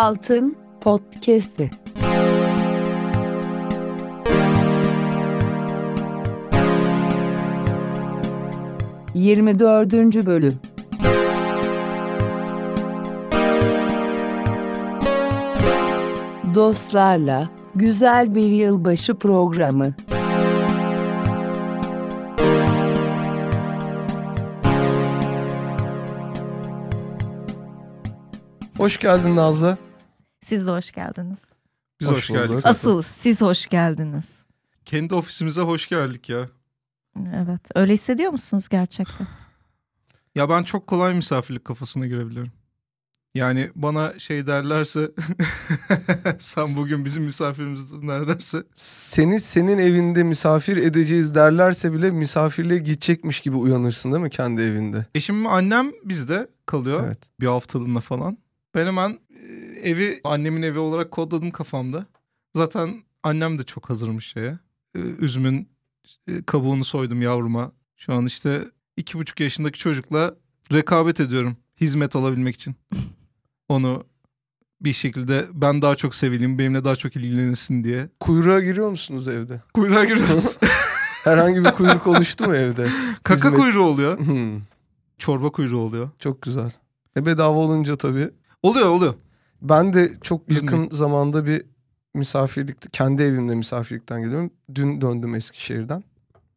Altın Podcast'i. Yirmi dördüncü bölüm. Dostlarla güzel bir yılbaşı programı. Hoş geldin Nazlı. Siz de hoş geldiniz. Biz hoş, hoş geldik. Zaten. Asıl siz hoş geldiniz. Kendi ofisimize hoş geldik ya. Evet. Öyle hissediyor musunuz gerçekten? ya ben çok kolay misafirlik kafasına girebiliyorum. Yani bana şey derlerse sen bugün bizim misafirimizden derlerse seni senin evinde misafir edeceğiz derlerse bile misafirliğe gidecekmiş gibi uyanırsın değil mi kendi evinde? Eşim annem bizde kalıyor evet. bir haftalığına falan. Ben hemen evi annemin evi olarak kodladım kafamda. Zaten annem de çok hazırmış şeye. Ee, üzümün e, kabuğunu soydum yavruma. Şu an işte iki buçuk yaşındaki çocukla rekabet ediyorum hizmet alabilmek için. Onu bir şekilde ben daha çok sevileyim, benimle daha çok ilgilenirsin diye. Kuyruğa giriyor musunuz evde? Kuyruğa giriyoruz. Herhangi bir kuyruk oluştu mu evde? Kaka Hizmet... kuyruğu oluyor. Hmm. Çorba kuyruğu oluyor. Çok güzel. E bedava olunca tabii. Oluyor oluyor. Ben de çok yakın hı zamanda bir misafirlikte, kendi evimde misafirlikten geliyorum. Dün döndüm Eskişehir'den.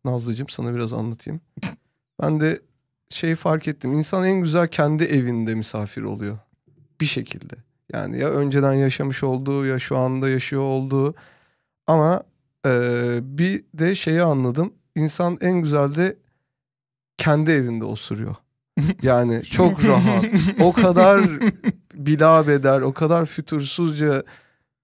Nazlıcığım sana biraz anlatayım. ben de şey fark ettim. İnsan en güzel kendi evinde misafir oluyor. Bir şekilde. Yani ya önceden yaşamış olduğu ya şu anda yaşıyor olduğu. Ama e, bir de şeyi anladım. İnsan en güzel de kendi evinde osuruyor. Yani çok rahat. O kadar bilabeder, o kadar fütursuzca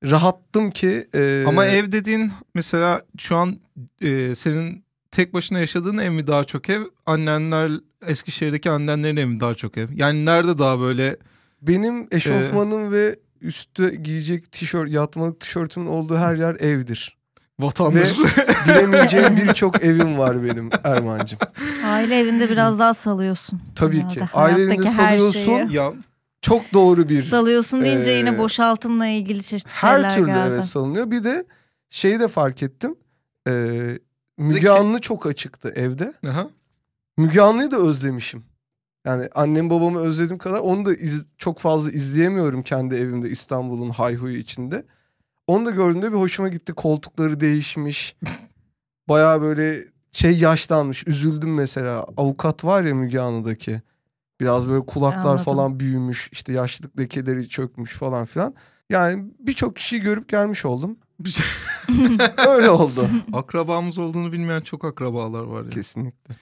rahattım ki. E... Ama ev dediğin mesela şu an e, senin tek başına yaşadığın ev mi daha çok ev? Annenler Eskişehir'deki annenlerin evi mi daha çok ev? Yani nerede daha böyle benim e, eşofmanım e... ve üstte giyecek tişört, yatmalık tişörtümün olduğu her yer evdir. Vatandaş. Ve bilemeyeceğim birçok evim var benim Erman'cığım. Aile evinde biraz daha salıyorsun. Tabii ki. Aile evinde salıyorsun. Ya çok doğru bir... Salıyorsun deyince e, yine boşaltımla ilgili çeşitli her şeyler Her türlü geldi. evet salınıyor. Bir de şeyi de fark ettim. E, Müge Anlı çok açıktı evde. Aha. Müge Anlı'yı da özlemişim. Yani annem babamı özledim kadar onu da iz, çok fazla izleyemiyorum kendi evimde İstanbul'un hayhuyu içinde. Onu da gördüğümde bir hoşuma gitti. Koltukları değişmiş. Baya böyle şey yaşlanmış. Üzüldüm mesela. Avukat var ya Müge Anlı'daki. Biraz böyle kulaklar falan büyümüş. işte yaşlılık lekeleri çökmüş falan filan. Yani birçok kişiyi görüp gelmiş oldum. Öyle oldu. Akrabamız olduğunu bilmeyen çok akrabalar var ya. Kesinlikle.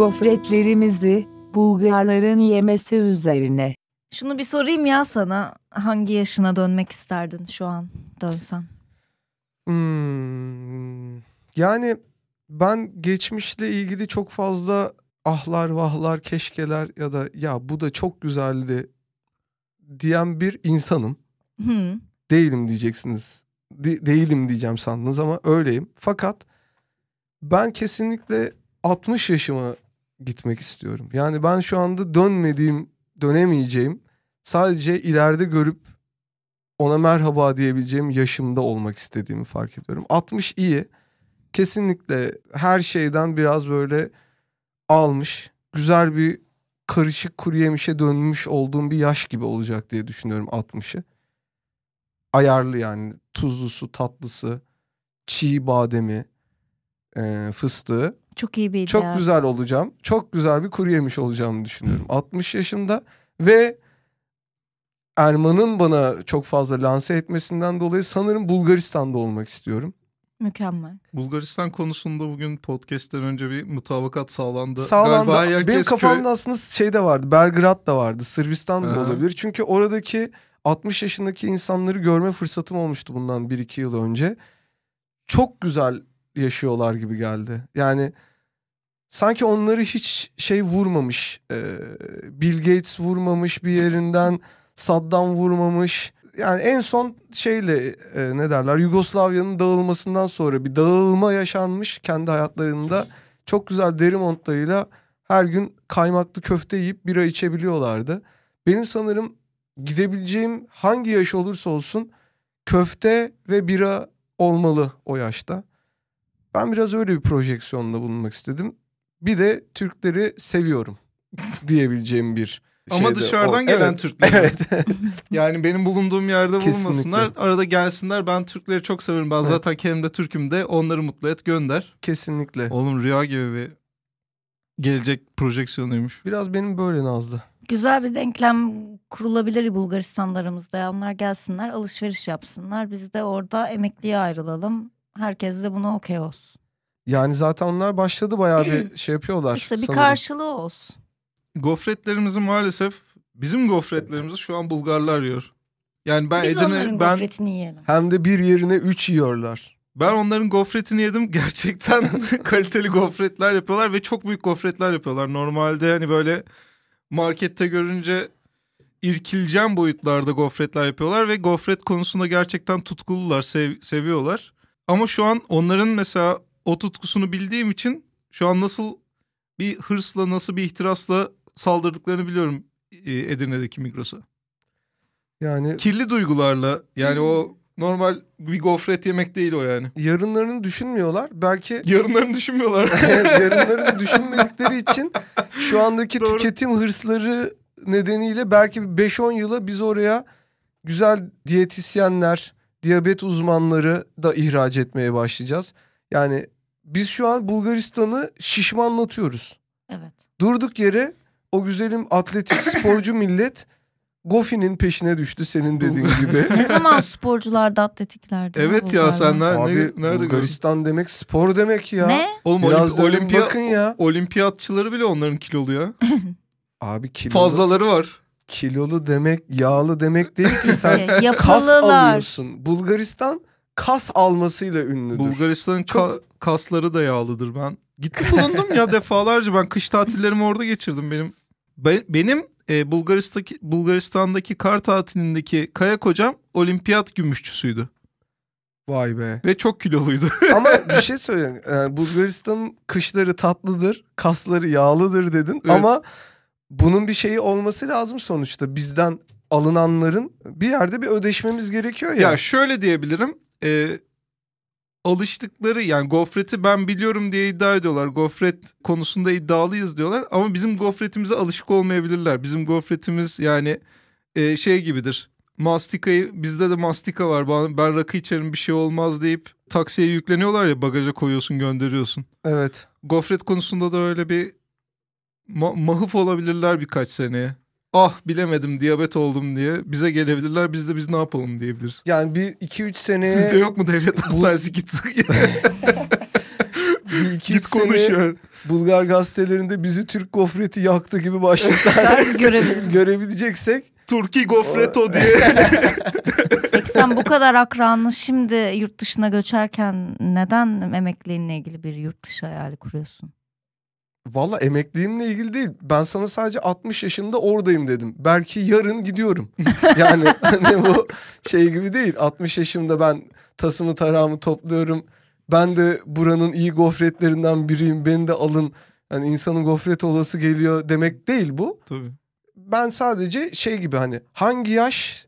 gofretlerimizi Bulgarların yemesi üzerine. Şunu bir sorayım ya sana. Hangi yaşına dönmek isterdin şu an dönsen? Hmm, yani ben geçmişle ilgili çok fazla ahlar vahlar keşkeler ya da ya bu da çok güzeldi diyen bir insanım. Hmm. Değilim diyeceksiniz. De- değilim diyeceğim sandınız ama öyleyim. Fakat ben kesinlikle 60 yaşımı gitmek istiyorum. Yani ben şu anda dönmediğim, dönemeyeceğim, sadece ileride görüp ona merhaba diyebileceğim yaşımda olmak istediğimi fark ediyorum. 60 iyi. Kesinlikle her şeyden biraz böyle almış, güzel bir karışık kuru yemişe dönmüş olduğum bir yaş gibi olacak diye düşünüyorum 60'ı. Ayarlı yani tuzlusu, tatlısı, çiğ bademi, e, fıstığı. Çok iyi bir iddia. Çok güzel olacağım. Çok güzel bir kuru yemiş olacağımı düşünüyorum. 60 yaşında ve Erman'ın bana çok fazla lanse etmesinden dolayı sanırım Bulgaristan'da olmak istiyorum. Mükemmel. Bulgaristan konusunda bugün podcast'ten önce bir mutabakat sağlandı. Sağlandı. Galiba Benim kafamda köy... aslında şey de vardı. Belgrad da vardı. Sırbistan da olabilir. Çünkü oradaki 60 yaşındaki insanları görme fırsatım olmuştu bundan 1-2 yıl önce. Çok güzel yaşıyorlar gibi geldi. Yani sanki onları hiç şey vurmamış. E, Bill Gates vurmamış bir yerinden. Saddam vurmamış. Yani en son şeyle e, ne derler Yugoslavya'nın dağılmasından sonra bir dağılma yaşanmış kendi hayatlarında. Çok güzel deri montlarıyla her gün kaymaklı köfte yiyip bira içebiliyorlardı. Benim sanırım gidebileceğim hangi yaş olursa olsun köfte ve bira olmalı o yaşta. Ben biraz öyle bir projeksiyonla bulunmak istedim. Bir de Türkleri seviyorum diyebileceğim bir Ama şey dışarıdan o, gelen evet, Türkler. Evet. yani benim bulunduğum yerde Kesinlikle. bulunmasınlar. Arada gelsinler. Ben Türkleri çok severim. Ben evet. zaten kendim de Türk'üm de. Onları mutlu et gönder. Kesinlikle. Oğlum rüya gibi bir gelecek projeksiyonuymuş. Biraz benim böyle Nazlı. Güzel bir denklem kurulabilir Bulgaristanlarımızda. Onlar gelsinler alışveriş yapsınlar. Biz de orada emekliye ayrılalım herkes de buna okey olsun. Yani zaten onlar başladı bayağı bir şey yapıyorlar. İşte bir karşılığı olsun. Gofretlerimizi maalesef bizim gofretlerimizi şu an Bulgarlar yiyor. Yani ben Biz Edirne ben yiyelim. hem de bir yerine üç yiyorlar. Ben onların gofretini yedim. Gerçekten kaliteli gofretler yapıyorlar ve çok büyük gofretler yapıyorlar. Normalde hani böyle markette görünce irkileceğim boyutlarda gofretler yapıyorlar ve gofret konusunda gerçekten tutkulular, sev seviyorlar. Ama şu an onların mesela o tutkusunu bildiğim için şu an nasıl bir hırsla nasıl bir ihtirasla saldırdıklarını biliyorum e, Edirne'deki Migros'a. Yani kirli duygularla yani o normal bir gofret yemek değil o yani. Yarınlarını düşünmüyorlar. Belki yarınlarını düşünmüyorlar. yarınlarını düşünmedikleri için şu andaki Doğru. tüketim hırsları nedeniyle belki 5-10 yıla biz oraya güzel diyetisyenler, diyabet uzmanları da ihraç etmeye başlayacağız. Yani biz şu an Bulgaristan'ı şişmanlatıyoruz. Evet. Durduk yere o güzelim atletik sporcu millet Gofi'nin peşine düştü senin dediğin gibi. ne zaman sporcularda atletiklerde? Evet ya sen ne, Abi, nerede Bulgaristan gördün? demek spor demek ya. Ne? Oğlum Biraz olimpi- olimpiya, bakın ya. olimpiyatçıları bile onların kilolu ya. Abi kilo. Fazlaları var kilolu demek, yağlı demek değil ki sen kas alıyorsun. Bulgaristan kas almasıyla ünlüdür. Bulgaristan'ın ka- kasları da yağlıdır ben. Gitti bulundum ya defalarca ben kış tatillerimi orada geçirdim benim. Ben, benim e, Bulgaristan'daki, Bulgaristan'daki kar tatilindeki kaya kocam olimpiyat gümüşçüsüydü. Vay be. Ve çok kiloluydu. Ama bir şey söyleyeyim. Yani e, Bulgaristan'ın kışları tatlıdır, kasları yağlıdır dedin. Evet. Ama bunun bir şeyi olması lazım sonuçta. Bizden alınanların bir yerde bir ödeşmemiz gerekiyor ya. Ya şöyle diyebilirim. E, alıştıkları yani gofreti ben biliyorum diye iddia ediyorlar. Gofret konusunda iddialıyız diyorlar ama bizim gofretimize alışık olmayabilirler. Bizim gofretimiz yani e, şey gibidir. Mastikayı bizde de mastika var ben, ben rakı içerim bir şey olmaz deyip taksiye yükleniyorlar ya bagaja koyuyorsun gönderiyorsun. Evet. Gofret konusunda da öyle bir ma- mahıf olabilirler birkaç seneye. Ah bilemedim diyabet oldum diye bize gelebilirler biz de biz ne yapalım diyebiliriz. Yani bir 2-3 sene. Sizde yok mu devlet bu... hastanesi git. bir iki Git konuş ya. Bulgar gazetelerinde bizi Türk gofreti yaktı gibi başlıklar görebileceksek. Turki gofreto diye. Peki sen bu kadar akranlı şimdi yurt dışına göçerken neden emekliliğinle ilgili bir yurt dışı hayali kuruyorsun? Valla emekliliğimle ilgili değil. Ben sana sadece 60 yaşında oradayım dedim. Belki yarın gidiyorum. yani hani bu şey gibi değil. 60 yaşımda ben tasımı tarağımı topluyorum. Ben de buranın iyi gofretlerinden biriyim. Beni de alın. Hani insanın gofret olası geliyor demek değil bu. Tabii. Ben sadece şey gibi hani hangi yaş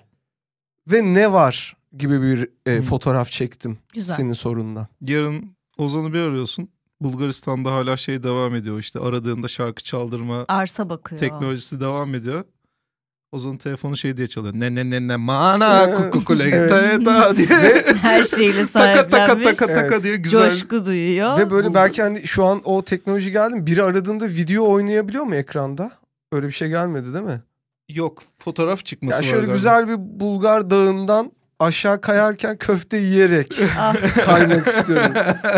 ve ne var gibi bir e, fotoğraf çektim Güzel. senin sorunla. Yarın Ozan'ı bir arıyorsun. Bulgaristan'da hala şey devam ediyor işte aradığında şarkı çaldırma arsa bakıyor. Teknolojisi devam ediyor. O zaman telefonu şey diye çalıyor. Ne ne ne ne mana kukukule ta ta diye. Her şeyle sahiplenmiş. taka taka taka taka evet. diye güzel. Coşku duyuyor. Ve böyle belki hani şu an o teknoloji geldi mi? Biri aradığında video oynayabiliyor mu ekranda? Öyle bir şey gelmedi değil mi? Yok fotoğraf çıkması ya şöyle var güzel bir Bulgar dağından aşağı kayarken köfte yiyerek ah. kaymak istiyorum.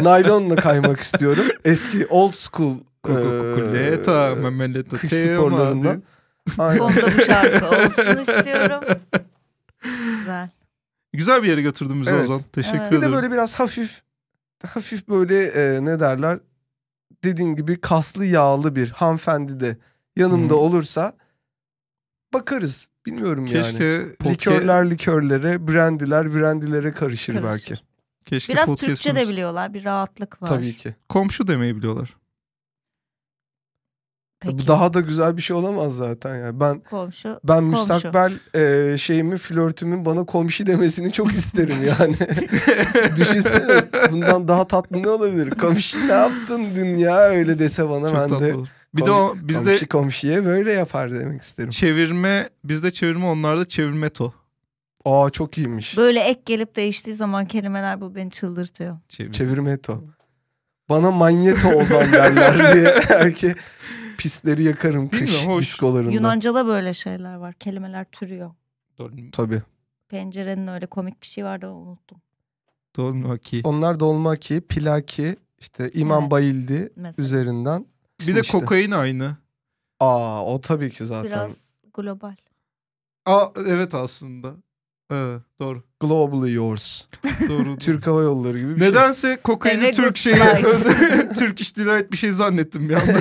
Naylonla kaymak istiyorum. Eski old school Kukuleta, memeleta, kış sporlarından. Fonda bu şarkı olsun istiyorum. Güzel. Güzel bir yere götürdün bizi evet. Ozan. Teşekkür evet. ederim. Bir de böyle biraz hafif hafif böyle e, ne derler dediğin gibi kaslı yağlı bir hanımefendi de yanımda hmm. olursa bakarız. Bilmiyorum Keşke yani. Keşke podcast... likörler likörlere, brandiler brandilere karışır, karışır. belki. Keşke Biraz Türkçe de biliyorlar. Bir rahatlık var. Tabii ki. Komşu demeyi biliyorlar. Peki. Daha da güzel bir şey olamaz zaten yani. Ben komşu, ben komşu. müstakbel e, şeyimi, flörtümün bana komşu demesini çok isterim yani. Düşünsene bundan daha tatlı ne olabilir? Komşu ne yaptın dün ya öyle dese bana çok ben tatlı. de olur. Bir Kom de o bizde komşu komşuya böyle yapar demek isterim. Çevirme bizde çevirme onlarda çevirme to. Aa çok iyiymiş. Böyle ek gelip değiştiği zaman kelimeler bu beni çıldırtıyor. Çevirme, çevirme to. Bana manyeto ozan derler diye erke pisleri yakarım kış Bilmiyorum, hoş. diskolarında. Yunanca'da böyle şeyler var. Kelimeler türüyor. Tabii. Pencerenin öyle komik bir şey vardı unuttum. Dolmaki. Onlar dolmaki, pilaki, işte imam evet. bayildi Mesela. üzerinden göreceksin Bir de kokain aynı. Aa o tabii ki zaten. Biraz global. Aa evet aslında. Evet. Doğru. Globally yours. Doğru. Türk Hava Yolları gibi bir şey. Nedense şey. kokaini Türk şeyi Türk iş delight bir şey zannettim bir anda.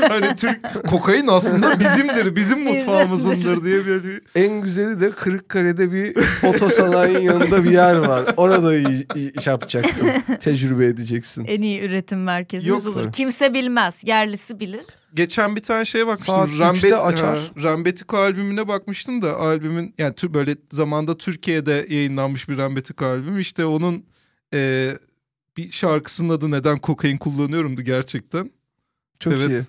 hani Türk kokain aslında bizimdir, bizim mutfağımızındır diye bir En güzeli de Kırıkkale'de bir otosanayi yanında bir yer var. Orada iş yapacaksın, tecrübe edeceksin. En iyi üretim merkezimiz Yok, olur. Tabii. Kimse bilmez, yerlisi bilir geçen bir tane şeye bakmıştım. Saat Rambet, açar. Rambetiko albümüne bakmıştım da albümün yani böyle zamanda Türkiye Türkiye'de yayınlanmış bir Rambetik albüm. İşte onun e, bir şarkısının adı neden kokain kullanıyorumdu gerçekten. Çok evet. iyi.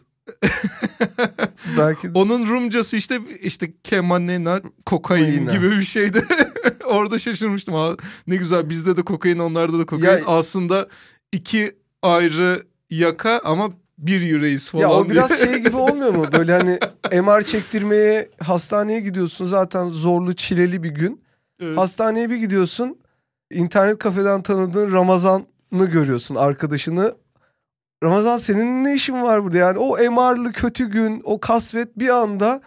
Belki onun Rumcası işte işte kemanena kokain Yine. gibi bir şeydi. Orada şaşırmıştım. Aa, ne güzel bizde de kokain onlarda da kokain. Ya... Aslında iki ayrı yaka ama bir yüreğiz falan. Ya o diye. biraz şey gibi olmuyor mu? Böyle hani MR çektirmeye hastaneye gidiyorsun zaten zorlu çileli bir gün. Evet. Hastaneye bir gidiyorsun. internet kafeden tanıdığın Ramazan'ı görüyorsun arkadaşını. Ramazan senin ne işin var burada yani o emarlı kötü gün o kasvet bir anda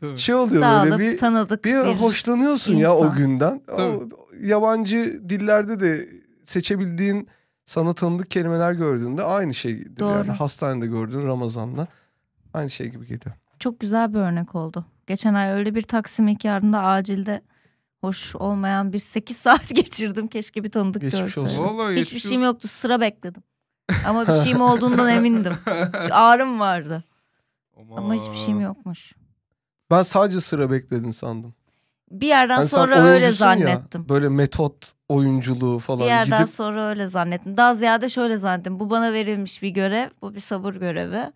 Tabii. şey oluyor Dağılıp, böyle bir tanıdık bir, bir hoşlanıyorsun insan. ya o günden. O, yabancı dillerde de seçebildiğin sana tanıdık kelimeler gördüğünde aynı şey Doğru. yani hastanede gördüğün Ramazan'la aynı şey gibi geliyor. Çok güzel bir örnek oldu. Geçen ay öyle bir Taksim hikârında acilde hoş olmayan bir 8 saat geçirdim. Keşke bir tanıdık geçmiş görseydim. Olsun. Vallahi Hiçbir geçmiş şeyim yoktu sıra bekledim. Ama bir şeyim olduğundan emindim. Ağrım vardı. Aman. Ama hiçbir şeyim yokmuş. Ben sadece sıra bekledin sandım. Bir yerden yani sonra öyle zannettim. Ya, böyle metot oyunculuğu falan. Bir yerden gidip... sonra öyle zannettim. Daha ziyade şöyle zannettim. Bu bana verilmiş bir görev. Bu bir sabır görevi.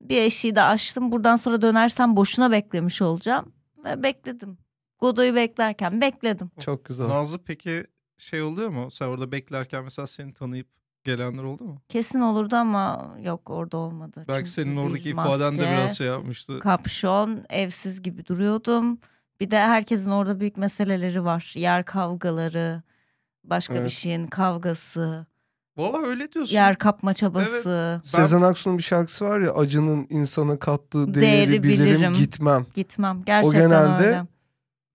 Bir eşiği de açtım. Buradan sonra dönersem boşuna beklemiş olacağım. Ve bekledim. Godoy'u beklerken bekledim. Çok güzel. Nazlı peki şey oluyor mu? Sen orada beklerken mesela seni tanıyıp gelenler oldu mu? Kesin olurdu ama yok orada olmadı. Belki Çünkü senin oradaki maske, ifaden de biraz şey yapmıştı. Kapşon, evsiz gibi duruyordum. Bir de herkesin orada büyük meseleleri var. Yer kavgaları, başka evet. bir şeyin kavgası. Valla öyle diyorsun. Yer kapma çabası. Evet, ben... Sezen Aksu'nun bir şarkısı var ya acının insana kattığı değeri, değeri bilirim, bilirim gitmem. Gitmem gerçekten öyle. O genelde öyle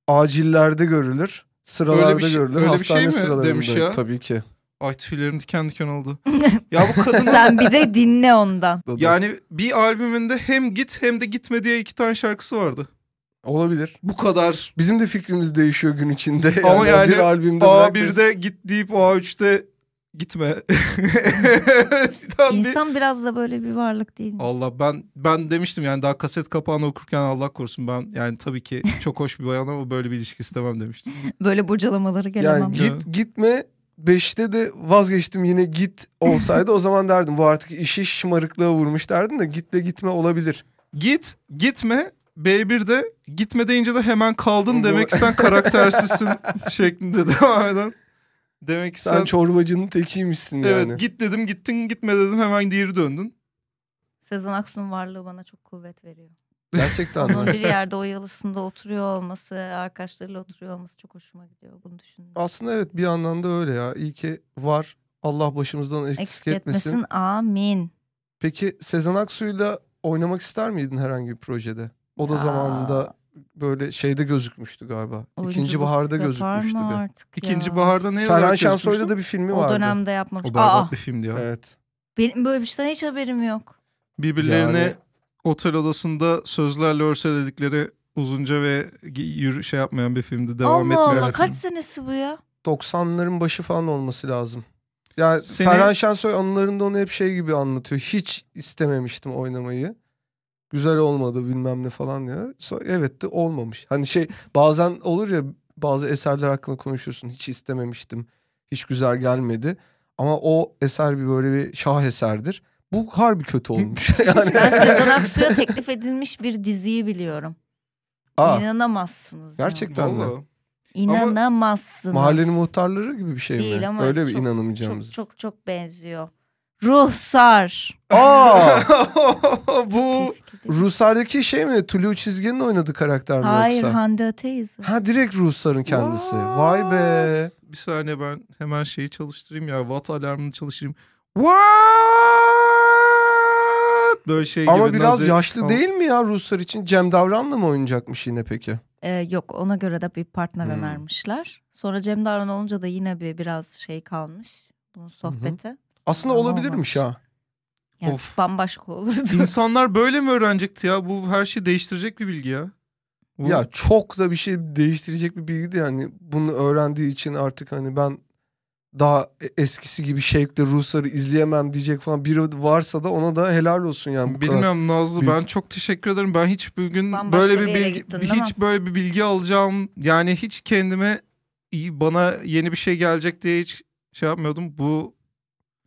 acillerde görülür. Sıralarda öyle bir şey, görülür. Öyle Hastane bir şey mi demiş ya? Tabii ki. Ay tüylerim diken diken oldu. ya bu kadın... Sen bir de dinle ondan. Yani bir albümünde hem git hem de gitme diye iki tane şarkısı vardı. Olabilir. Bu kadar. Bizim de fikrimiz değişiyor gün içinde. Ama yani, yani bir albümde A1'de herkes... git deyip A3'te gitme. İnsan biraz da böyle bir varlık değil mi? Allah ben ben demiştim yani daha kaset kapağını okurken Allah korusun ben yani tabii ki çok hoş bir bayan ama böyle bir ilişki istemem demiştim. böyle bocalamaları gelemem. Yani git gitme Beşte de vazgeçtim yine git olsaydı o zaman derdim bu artık işi şımarıklığa vurmuş derdim de git de gitme olabilir. Git, gitme B1'de gitme deyince de hemen kaldın demek sen karaktersizsin şeklinde devam eden. Demek ki sen, sen çorbacının tekiymişsin evet, yani. Evet git dedim gittin gitme dedim hemen geri döndün. Sezen Aksu'nun varlığı bana çok kuvvet veriyor. Gerçekten Onun bir yerde o yalısında oturuyor olması, arkadaşlarıyla oturuyor olması çok hoşuma gidiyor. Bunu düşündüm. Aslında evet bir anlamda öyle ya. İyi ki var. Allah başımızdan eksik, eksik etmesin. etmesin. Amin. Peki Sezen Aksu'yla oynamak ister miydin herhangi bir projede? O ya. da zamanında böyle şeyde gözükmüştü galiba. Oyunculuk İkinci baharda gözükmüştü bir. İkinci ya. baharda ne Ferhan Şansoy'da da bir filmi o vardı. O dönemde yapmak. O berbat Aa. bir filmdi ya. Evet. Benim böyle bir şeyden hiç haberim yok. Birbirlerine yani... otel odasında sözlerle örseledikleri uzunca ve yürü şey yapmayan bir filmdi. Devam Allah Allah kaç senesi bu ya? 90'ların başı falan olması lazım. Yani Seni... Ferhan Şensoy anılarında onu hep şey gibi anlatıyor. Hiç istememiştim oynamayı güzel olmadı bilmem ne falan ya. Sonra, evet de olmamış. Hani şey bazen olur ya bazı eserler hakkında konuşuyorsun. Hiç istememiştim. Hiç güzel gelmedi. Ama o eser bir böyle bir şah eserdir. Bu harbi kötü olmuş. yani. Ben Sezen Aksu'ya teklif edilmiş bir diziyi biliyorum. Aa, İnanamazsınız. Gerçekten yani. mi? İnanamazsınız. Ama mahallenin muhtarları gibi bir şey mi? ama Öyle bir çok, inanamayacağımız. Çok çok çok benziyor. Ruhsar. Aa. Bu Ruhsar'daki şey mi? Tulu Çizgen'in oynadığı karakter mi Hayır, yoksa? Hayır Hande Ateyiz'i. Ha direkt Ruhsar'ın kendisi. What? Vay be. Bir saniye ben hemen şeyi çalıştırayım ya. Watt alarmını çalıştırayım. What? Böyle şey Ama gibi biraz nazi... yaşlı Ama... değil mi ya Ruhsar için? Cem Davran'la mı oynayacakmış yine peki? Ee, yok ona göre de bir partner hmm. önermişler. Sonra Cem Davran olunca da yine bir biraz şey kalmış. Bunun sohbeti. Hı-hı. Aslında Ama olabilirmiş olmamış. ha. Yani of. bambaşka olurdu. İnsanlar böyle mi öğrenecekti ya? Bu her şeyi değiştirecek bir bilgi ya. Bu... Ya çok da bir şey değiştirecek bir bilgi de yani bunu öğrendiği için artık hani ben daha e, eskisi gibi şevkle Rusları izleyemem diyecek falan biri varsa da ona da helal olsun yani. Bu Bilmiyorum kadar Nazlı büyük. ben çok teşekkür ederim. Ben hiç bugün Bambaşka böyle bir, bir bilgi gittin, hiç böyle bir bilgi alacağım yani hiç kendime iyi bana yeni bir şey gelecek diye hiç şey yapmıyordum. Bu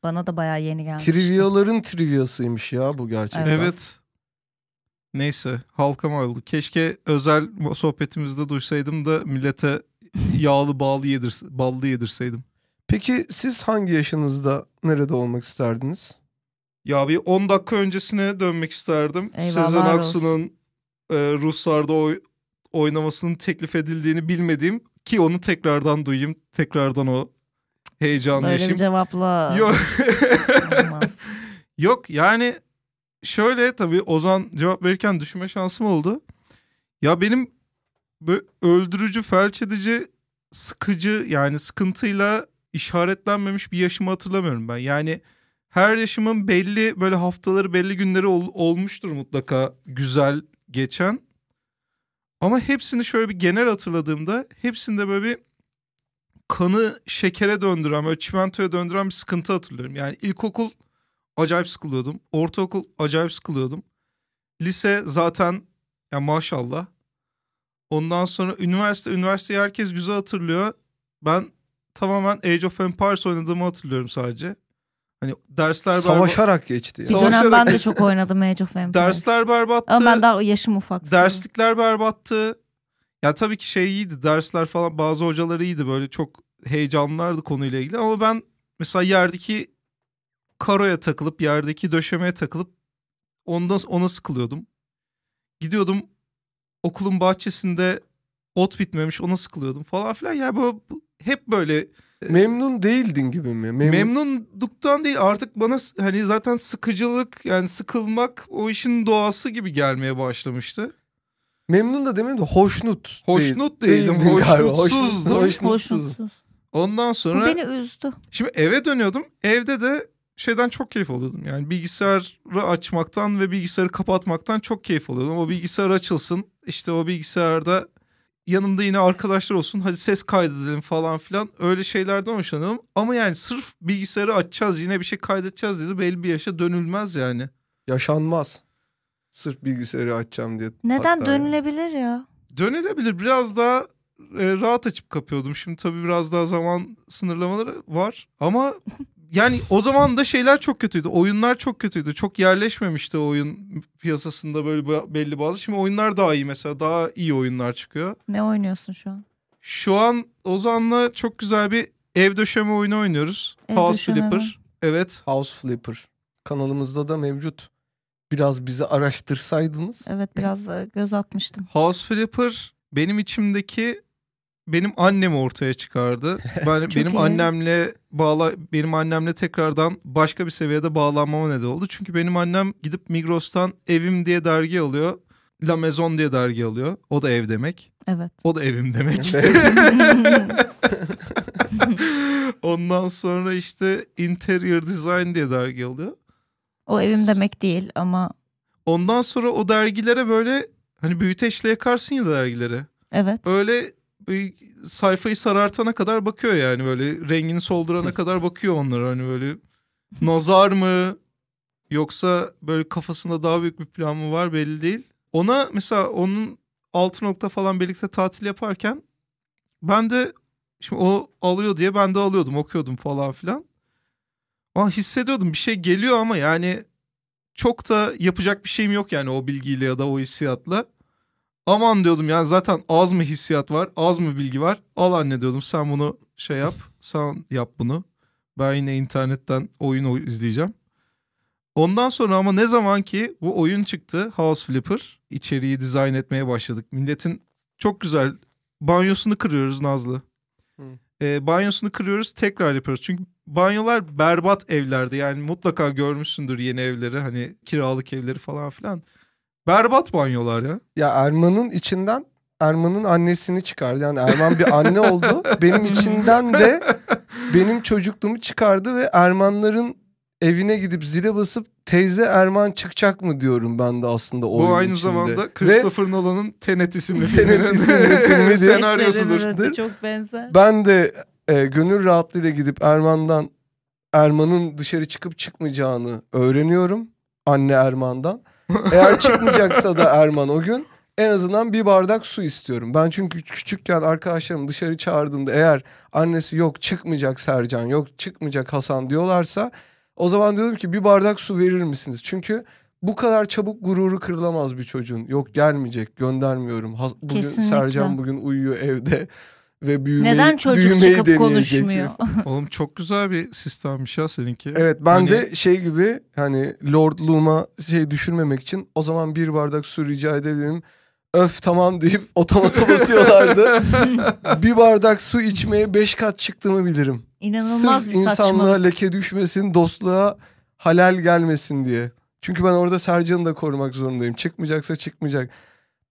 bana da bayağı yeni gelmişti. Trivyaların triviyasıymış ya bu gerçekten. Evet. evet. Neyse halka mal oldu. Keşke özel sohbetimizde duysaydım da millete yağlı bağlı yedirs ballı yedirseydim. Peki siz hangi yaşınızda nerede olmak isterdiniz? Ya bir 10 dakika öncesine dönmek isterdim. Eyvallah Sezen Aksu'nun e, Ruslar'da oy oynamasının teklif edildiğini bilmediğim ki onu tekrardan duyayım. Tekrardan o heyecanlı Böyle eşim. bir cevapla Yok. Yok yani şöyle tabii Ozan cevap verirken düşünme şansım oldu. Ya benim öldürücü, felç edici, sıkıcı yani sıkıntıyla işaretlenmemiş bir yaşımı hatırlamıyorum ben. Yani her yaşımın belli böyle haftaları belli günleri ol, olmuştur mutlaka güzel geçen. Ama hepsini şöyle bir genel hatırladığımda hepsinde böyle bir kanı şekere döndüren, böyle çimentoya döndüren bir sıkıntı hatırlıyorum. Yani ilkokul acayip sıkılıyordum. Ortaokul acayip sıkılıyordum. Lise zaten ya yani maşallah. Ondan sonra üniversite, üniversiteyi herkes güzel hatırlıyor. Ben tamamen Age of Empires oynadığımı hatırlıyorum sadece. Hani dersler Savaşarak geçti. Yani. Bir Savaşarak... ben de çok oynadım Age of Empires. Dersler berbattı. Ama ben daha yaşım ufak. Derslikler berbattı. Ya tabii ki şey iyiydi. Dersler falan bazı hocaları iyiydi. Böyle çok heyecanlılardı konuyla ilgili. Ama ben mesela yerdeki karoya takılıp yerdeki döşemeye takılıp ondan ona sıkılıyordum. Gidiyordum okulun bahçesinde ot bitmemiş ona sıkılıyordum falan filan. Ya yani bu hep böyle e, memnun değildin gibi mi? Memnun... Memnunluktan değil artık bana hani zaten sıkıcılık yani sıkılmak o işin doğası gibi gelmeye başlamıştı. Memnun da demedim de hoşnut. Hoşnut değil, değildim. değildim galiba. Hoşnutsuzdum. Hoşnutsuz. Ondan sonra... Bu beni üzdü. Şimdi eve dönüyordum. Evde de şeyden çok keyif alıyordum. Yani bilgisayarı açmaktan ve bilgisayarı kapatmaktan çok keyif alıyordum. O bilgisayar açılsın. İşte o bilgisayarda yanımda yine arkadaşlar olsun. Hadi ses kaydedelim falan filan. Öyle şeylerden hoşlanıyordum. Ama yani sırf bilgisayarı açacağız yine bir şey kaydedeceğiz dedi. Belli bir yaşa dönülmez yani. Yaşanmaz. Sırf bilgisayarı açacağım diye. Neden dönülebilir yani. ya? Dönülebilir. Biraz daha e, rahat açıp kapıyordum. Şimdi tabii biraz daha zaman sınırlamaları var. Ama yani o zaman da şeyler çok kötüydü. Oyunlar çok kötüydü. Çok yerleşmemişti oyun piyasasında böyle belli bazı. Şimdi oyunlar daha iyi mesela. Daha iyi oyunlar çıkıyor. Ne oynuyorsun şu an? Şu an Ozan'la çok güzel bir ev döşeme oyunu oynuyoruz. Ev House Flipper. Evet. House Flipper. Kanalımızda da mevcut biraz bizi araştırsaydınız. Evet biraz göz atmıştım. House Flipper benim içimdeki benim annemi ortaya çıkardı. Ben benim iyi. annemle bağla benim annemle tekrardan başka bir seviyede bağlanmama neden oldu. Çünkü benim annem gidip Migros'tan evim diye dergi alıyor. La Maison diye dergi alıyor. O da ev demek. Evet. O da evim demek. Ondan sonra işte Interior Design diye dergi alıyor. O evim demek değil ama. Ondan sonra o dergilere böyle hani büyüteçle yakarsın ya dergileri. Evet. Öyle sayfayı sarartana kadar bakıyor yani böyle rengini soldurana kadar bakıyor onlar hani böyle nazar mı yoksa böyle kafasında daha büyük bir plan mı var belli değil. Ona mesela onun altı nokta falan birlikte tatil yaparken ben de şimdi o alıyor diye ben de alıyordum okuyordum falan filan. Ama ah, hissediyordum bir şey geliyor ama yani çok da yapacak bir şeyim yok yani o bilgiyle ya da o hissiyatla. Aman diyordum yani zaten az mı hissiyat var, az mı bilgi var? Al anne diyordum sen bunu şey yap, sen yap bunu. Ben yine internetten oyun izleyeceğim. Ondan sonra ama ne zaman ki bu oyun çıktı House Flipper içeriği dizayn etmeye başladık. Milletin çok güzel banyosunu kırıyoruz Nazlı. Hmm. E, banyosunu kırıyoruz tekrar yapıyoruz. Çünkü banyolar berbat evlerde. Yani mutlaka görmüşsündür yeni evleri hani kiralık evleri falan filan. Berbat banyolar ya. Ya Erman'ın içinden Erman'ın annesini çıkardı. Yani Erman bir anne oldu. Benim içinden de benim çocukluğumu çıkardı ve Ermanların evine gidip zile basıp teyze Erman çıkacak mı diyorum ben de aslında oyun Bu aynı içinde. zamanda Christopher Nolan'ın Tenet isimli filminin senaryosudur. Çok benzer. Ben de e, gönül rahatlığıyla gidip Erman'dan Erman'ın dışarı çıkıp çıkmayacağını öğreniyorum anne Erman'dan. Eğer çıkmayacaksa da Erman o gün en azından bir bardak su istiyorum. Ben çünkü küçükken arkadaşlarım dışarı çağırdığımda eğer annesi yok çıkmayacak Sercan yok çıkmayacak Hasan diyorlarsa o zaman diyordum ki bir bardak su verir misiniz? Çünkü bu kadar çabuk gururu kırılamaz bir çocuğun. Yok gelmeyecek göndermiyorum. bugün Kesinlikle. Sercan bugün uyuyor evde ve büyümeyi, Neden çocuk büyümeyi çıkıp konuşmuyor? Oğlum çok güzel bir sistemmiş ya seninki. Evet ben hani... de şey gibi hani lordluğuma şey düşürmemek için o zaman bir bardak su rica edebilirim. Öf tamam deyip otomata basıyorlardı. bir bardak su içmeye beş kat çıktığımı bilirim. İnanılmaz Sırf bir insanlığa leke düşmesin, dostluğa halel gelmesin diye. Çünkü ben orada Sercan'ı da korumak zorundayım. Çıkmayacaksa çıkmayacak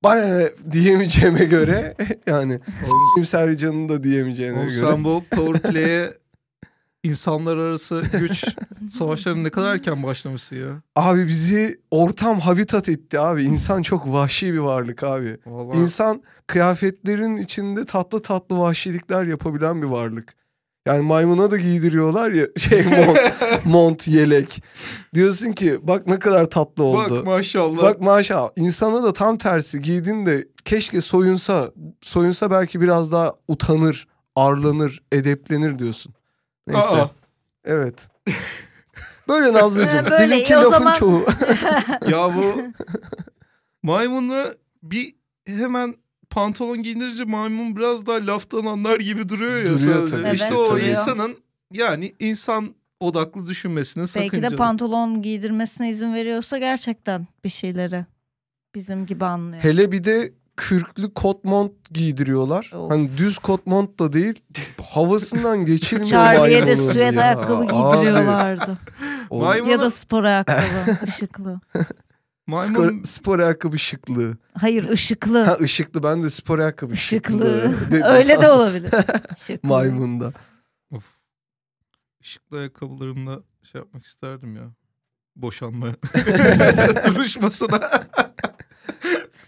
bana ne diyemeyeceğime göre yani s**eyim Sercan'ın da diyemeyeceğine Oğlum, göre. Sen bu powerplay'e insanlar arası güç savaşlarının ne kadar erken başlamışsın ya. Abi bizi ortam habitat etti abi. İnsan çok vahşi bir varlık abi. Vallahi. İnsan kıyafetlerin içinde tatlı tatlı vahşilikler yapabilen bir varlık. Yani maymuna da giydiriyorlar ya şey mont, mont yelek. Diyorsun ki bak ne kadar tatlı oldu. Bak maşallah. Bak maşallah. İnsana da tam tersi giydin de keşke soyunsa. Soyunsa belki biraz daha utanır, arlanır, edeplenir diyorsun. Neyse. Aa. Evet. Böyle Nazlı'cığım. Böyle, Bizimki e, lafın zaman... çoğu. ya bu maymunla bir hemen pantolon giyindirince maymun biraz daha laftan anlar gibi duruyor ya. Duruyor sadece. tabii. İşte Evet, o insanın yani insan odaklı düşünmesine sakınca. Belki de pantolon giydirmesine izin veriyorsa gerçekten bir şeyleri bizim gibi anlıyor. Hele bir de kürklü kot mont giydiriyorlar. Of. Hani düz kot mont da değil havasından geçirmiyor Charlie'ye de maymunun süet ya. ayakkabı giydiriyorlardı. o- Ya da spor ayakkabı, ışıklı. Maymun spor, spor ayakkabı şıklığı. Hayır ışıklı. Ha ışıklı ben de spor ayakkabı şıklığı. şıklığı. Öyle de olabilir. Şıklı. Maymunda. Of. Işıklı ayakkabılarımla şey yapmak isterdim ya. Boşanma duruşmasına.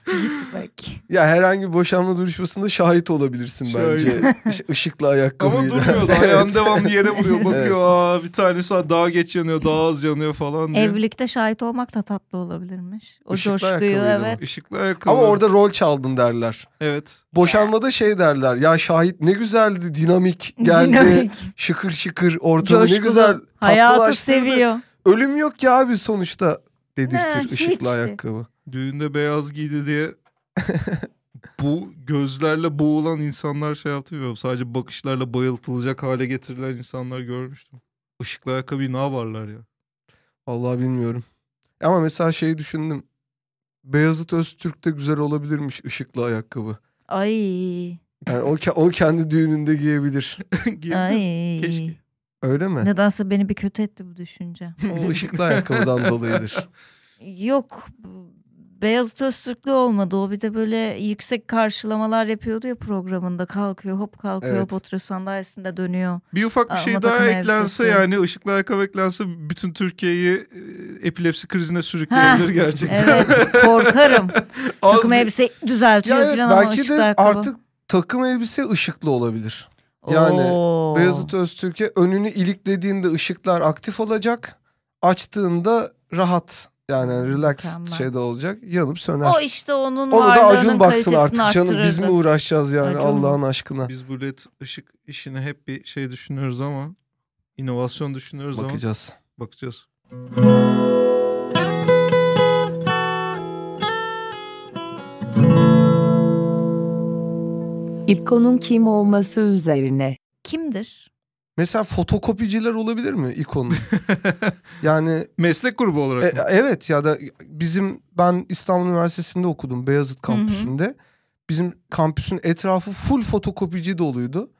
Gitmek. Ya herhangi boşanma duruşmasında şahit olabilirsin bence. Işıkla ayakkabıyla. Ama durmuyor da ayağını devamlı yere vuruyor. Bakıyor evet. aa bir tanesi daha geç yanıyor daha az yanıyor falan diye. Evlilikte şahit olmak da tatlı olabilirmiş. O Işıkla coşkuyu evet. Işıkla ayakkabı. Ama orada rol çaldın derler. Evet. Boşanmada şey derler ya şahit ne güzeldi dinamik geldi. Dinamik. Şıkır şıkır ortamı ne güzel Hayatı seviyor. Ölüm yok ya abi sonuçta dedirtir ha, ışıklı hiç. ayakkabı. Düğünde beyaz giydi diye bu gözlerle boğulan insanlar şey yaptı Sadece bakışlarla bayıltılacak hale getirilen insanlar görmüştüm. Işıklı ayakkabıyı ne yaparlar ya? Vallahi bilmiyorum. Ama mesela şeyi düşündüm. Beyazıt Öztürk de güzel olabilirmiş ışıklı ayakkabı. Ay. Yani o, o kendi düğününde giyebilir. Ay. Keşke. Öyle mi? Nedense beni bir kötü etti bu düşünce. o ışıklı ayakkabıdan dolayıdır. Yok Beyazıt Öztürklü olmadı o bir de böyle yüksek karşılamalar yapıyordu ya programında kalkıyor hop kalkıyor evet. hop oturuyor sandalyesinde dönüyor. Bir ufak bir şey Ama daha eklense yani ışıklı ayakkabı eklense bütün Türkiye'yi e, epilepsi krizine sürükleyebilir ha, gerçekten. Evet korkarım. takım elbise düzeltiyor ya evet, belki ama Belki de ayakkabı. artık takım elbise ışıklı olabilir. Yani Oo. Beyazıt Öztürk'e önünü iliklediğinde ışıklar aktif olacak. Açtığında rahat yani hani relax Mükemmel. şeyde olacak. Yanıp söner. O işte onun Onu da Acun baksın artık canım. Biz mi uğraşacağız yani Acun. Allah'ın aşkına. Biz bu led ışık işine hep bir şey düşünüyoruz ama inovasyon düşünüyoruz bakacağız. ama bakacağız. İlkonun kim olması üzerine. Kimdir? Mesela fotokopiciler olabilir mi ikon? yani meslek grubu olarak. E, mı? evet ya da bizim ben İstanbul Üniversitesi'nde okudum Beyazıt kampüsünde. Hı hı. Bizim kampüsün etrafı full fotokopici doluydu.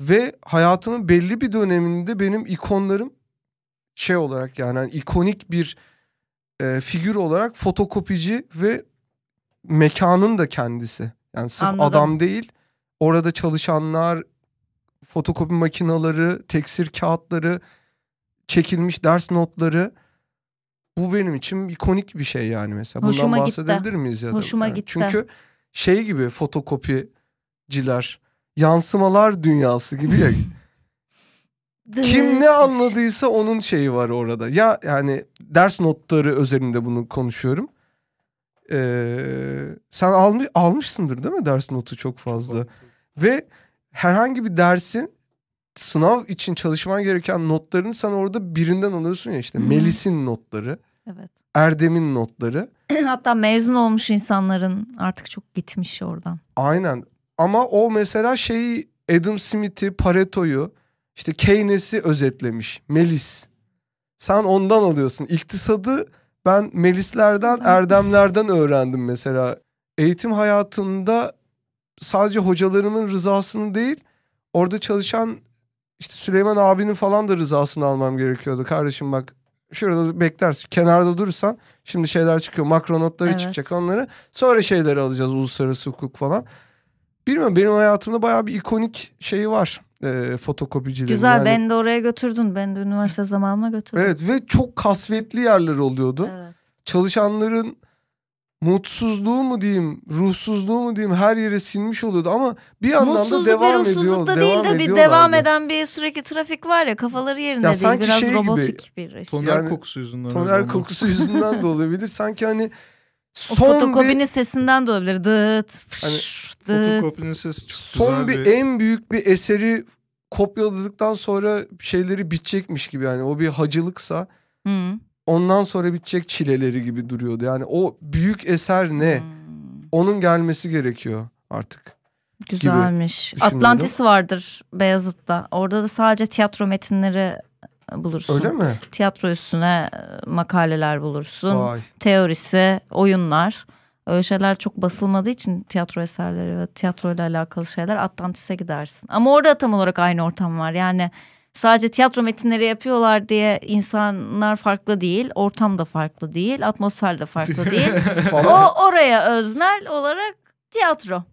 Ve hayatımın belli bir döneminde benim ikonlarım şey olarak yani, yani ikonik bir e, figür olarak fotokopici ve mekanın da kendisi. Yani sırf Anladım. adam değil. Orada çalışanlar, fotokopi makinaları, teksir kağıtları, çekilmiş ders notları bu benim için ikonik bir şey yani mesela. Hoşuma Bundan bahsedebilir gitti. miyiz ya da? Hoşuma yani gitti. Çünkü şey gibi fotokopiciler, yansımalar dünyası gibi ya. Kim ne anladıysa onun şeyi var orada. Ya yani ders notları özelinde bunu konuşuyorum. Ee, sen almış almışsındır değil mi ders notu çok fazla. Çok Ve herhangi bir dersin sınav için çalışman gereken notlarını sen orada birinden alıyorsun ya işte. Hmm. Melis'in notları. Evet. Erdem'in notları. Hatta mezun olmuş insanların artık çok gitmiş oradan. Aynen. Ama o mesela şeyi Adam Smith'i, Pareto'yu, işte Keynes'i özetlemiş. Melis. Sen ondan alıyorsun. İktisadı ben Melislerden, Erdemlerden öğrendim mesela. Eğitim hayatımda sadece hocalarımın rızasını değil orada çalışan işte Süleyman abinin falan da rızasını almam gerekiyordu. Kardeşim bak şurada beklersin kenarda durursan şimdi şeyler çıkıyor makronotları evet. çıkacak onları sonra şeyleri alacağız uluslararası hukuk falan. Bilmiyorum benim hayatımda bayağı bir ikonik şeyi var e, fotokopicilerin. Güzel yani... ben de oraya götürdün. Ben de üniversite zamanıma götürdüm. Evet ve çok kasvetli yerler oluyordu. Evet. Çalışanların mutsuzluğu mu diyeyim, ruhsuzluğu mu diyeyim her yere sinmiş oluyordu ama bir yandan Mutsuzluk da devam ediyor. Mutsuzluk ve ruhsuzluk da değil de bir devam eden bir sürekli trafik var ya kafaları yerinde ya değil biraz şey robotik gibi, bir şey. Toner yani, kokusu yüzünden. Toner kokusu yüzünden de olabilir. Sanki hani son o fotokopinin bir, sesinden de olabilir. Dıt. Pş, hani, dıt. Fotokopinin sesi çok son bir, bir en büyük bir eseri kopyaladıktan sonra şeyleri bitecekmiş gibi yani o bir hacılıksa. Hı ondan sonra bitecek çileleri gibi duruyordu. Yani o büyük eser ne? Hmm. Onun gelmesi gerekiyor artık. Güzelmiş. Atlantis vardır Beyazıt'ta. Orada da sadece tiyatro metinleri e, bulursun. Öyle mi? Tiyatro üstüne e, makaleler bulursun. Vay. Teorisi, oyunlar. Öyle şeyler çok basılmadığı için tiyatro eserleri ve tiyatro ile alakalı şeyler Atlantis'e gidersin. Ama orada tam olarak aynı ortam var. Yani sadece tiyatro metinleri yapıyorlar diye insanlar farklı değil. Ortam da farklı değil. Atmosfer de farklı değil. o oraya öznel olarak tiyatro.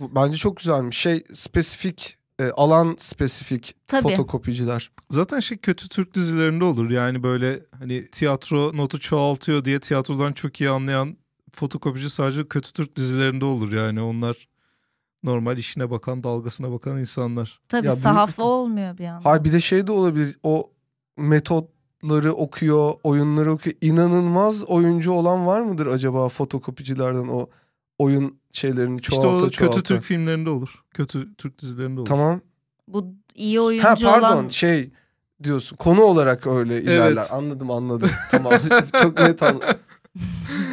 Bence çok güzelmiş. Şey spesifik e, alan spesifik Tabii. fotokopiciler. Zaten şey kötü Türk dizilerinde olur. Yani böyle hani tiyatro notu çoğaltıyor diye tiyatrodan çok iyi anlayan fotokopici sadece kötü Türk dizilerinde olur yani onlar normal işine bakan, dalgasına bakan insanlar. Tabii ya sahaflı bir... olmuyor bir anda. Hayır bir de şey de olabilir. O metotları okuyor, oyunları okuyor. İnanılmaz oyuncu olan var mıdır acaba fotokopicilerden o oyun şeylerini çoğalta çoğalta? İşte o çoğalta. kötü Türk filmlerinde olur. Kötü Türk dizilerinde olur. Tamam. Bu iyi oyuncu ha, pardon, olan... şey diyorsun. Konu olarak öyle ilerler. Evet. Anladım anladım. tamam. Çok net anladım.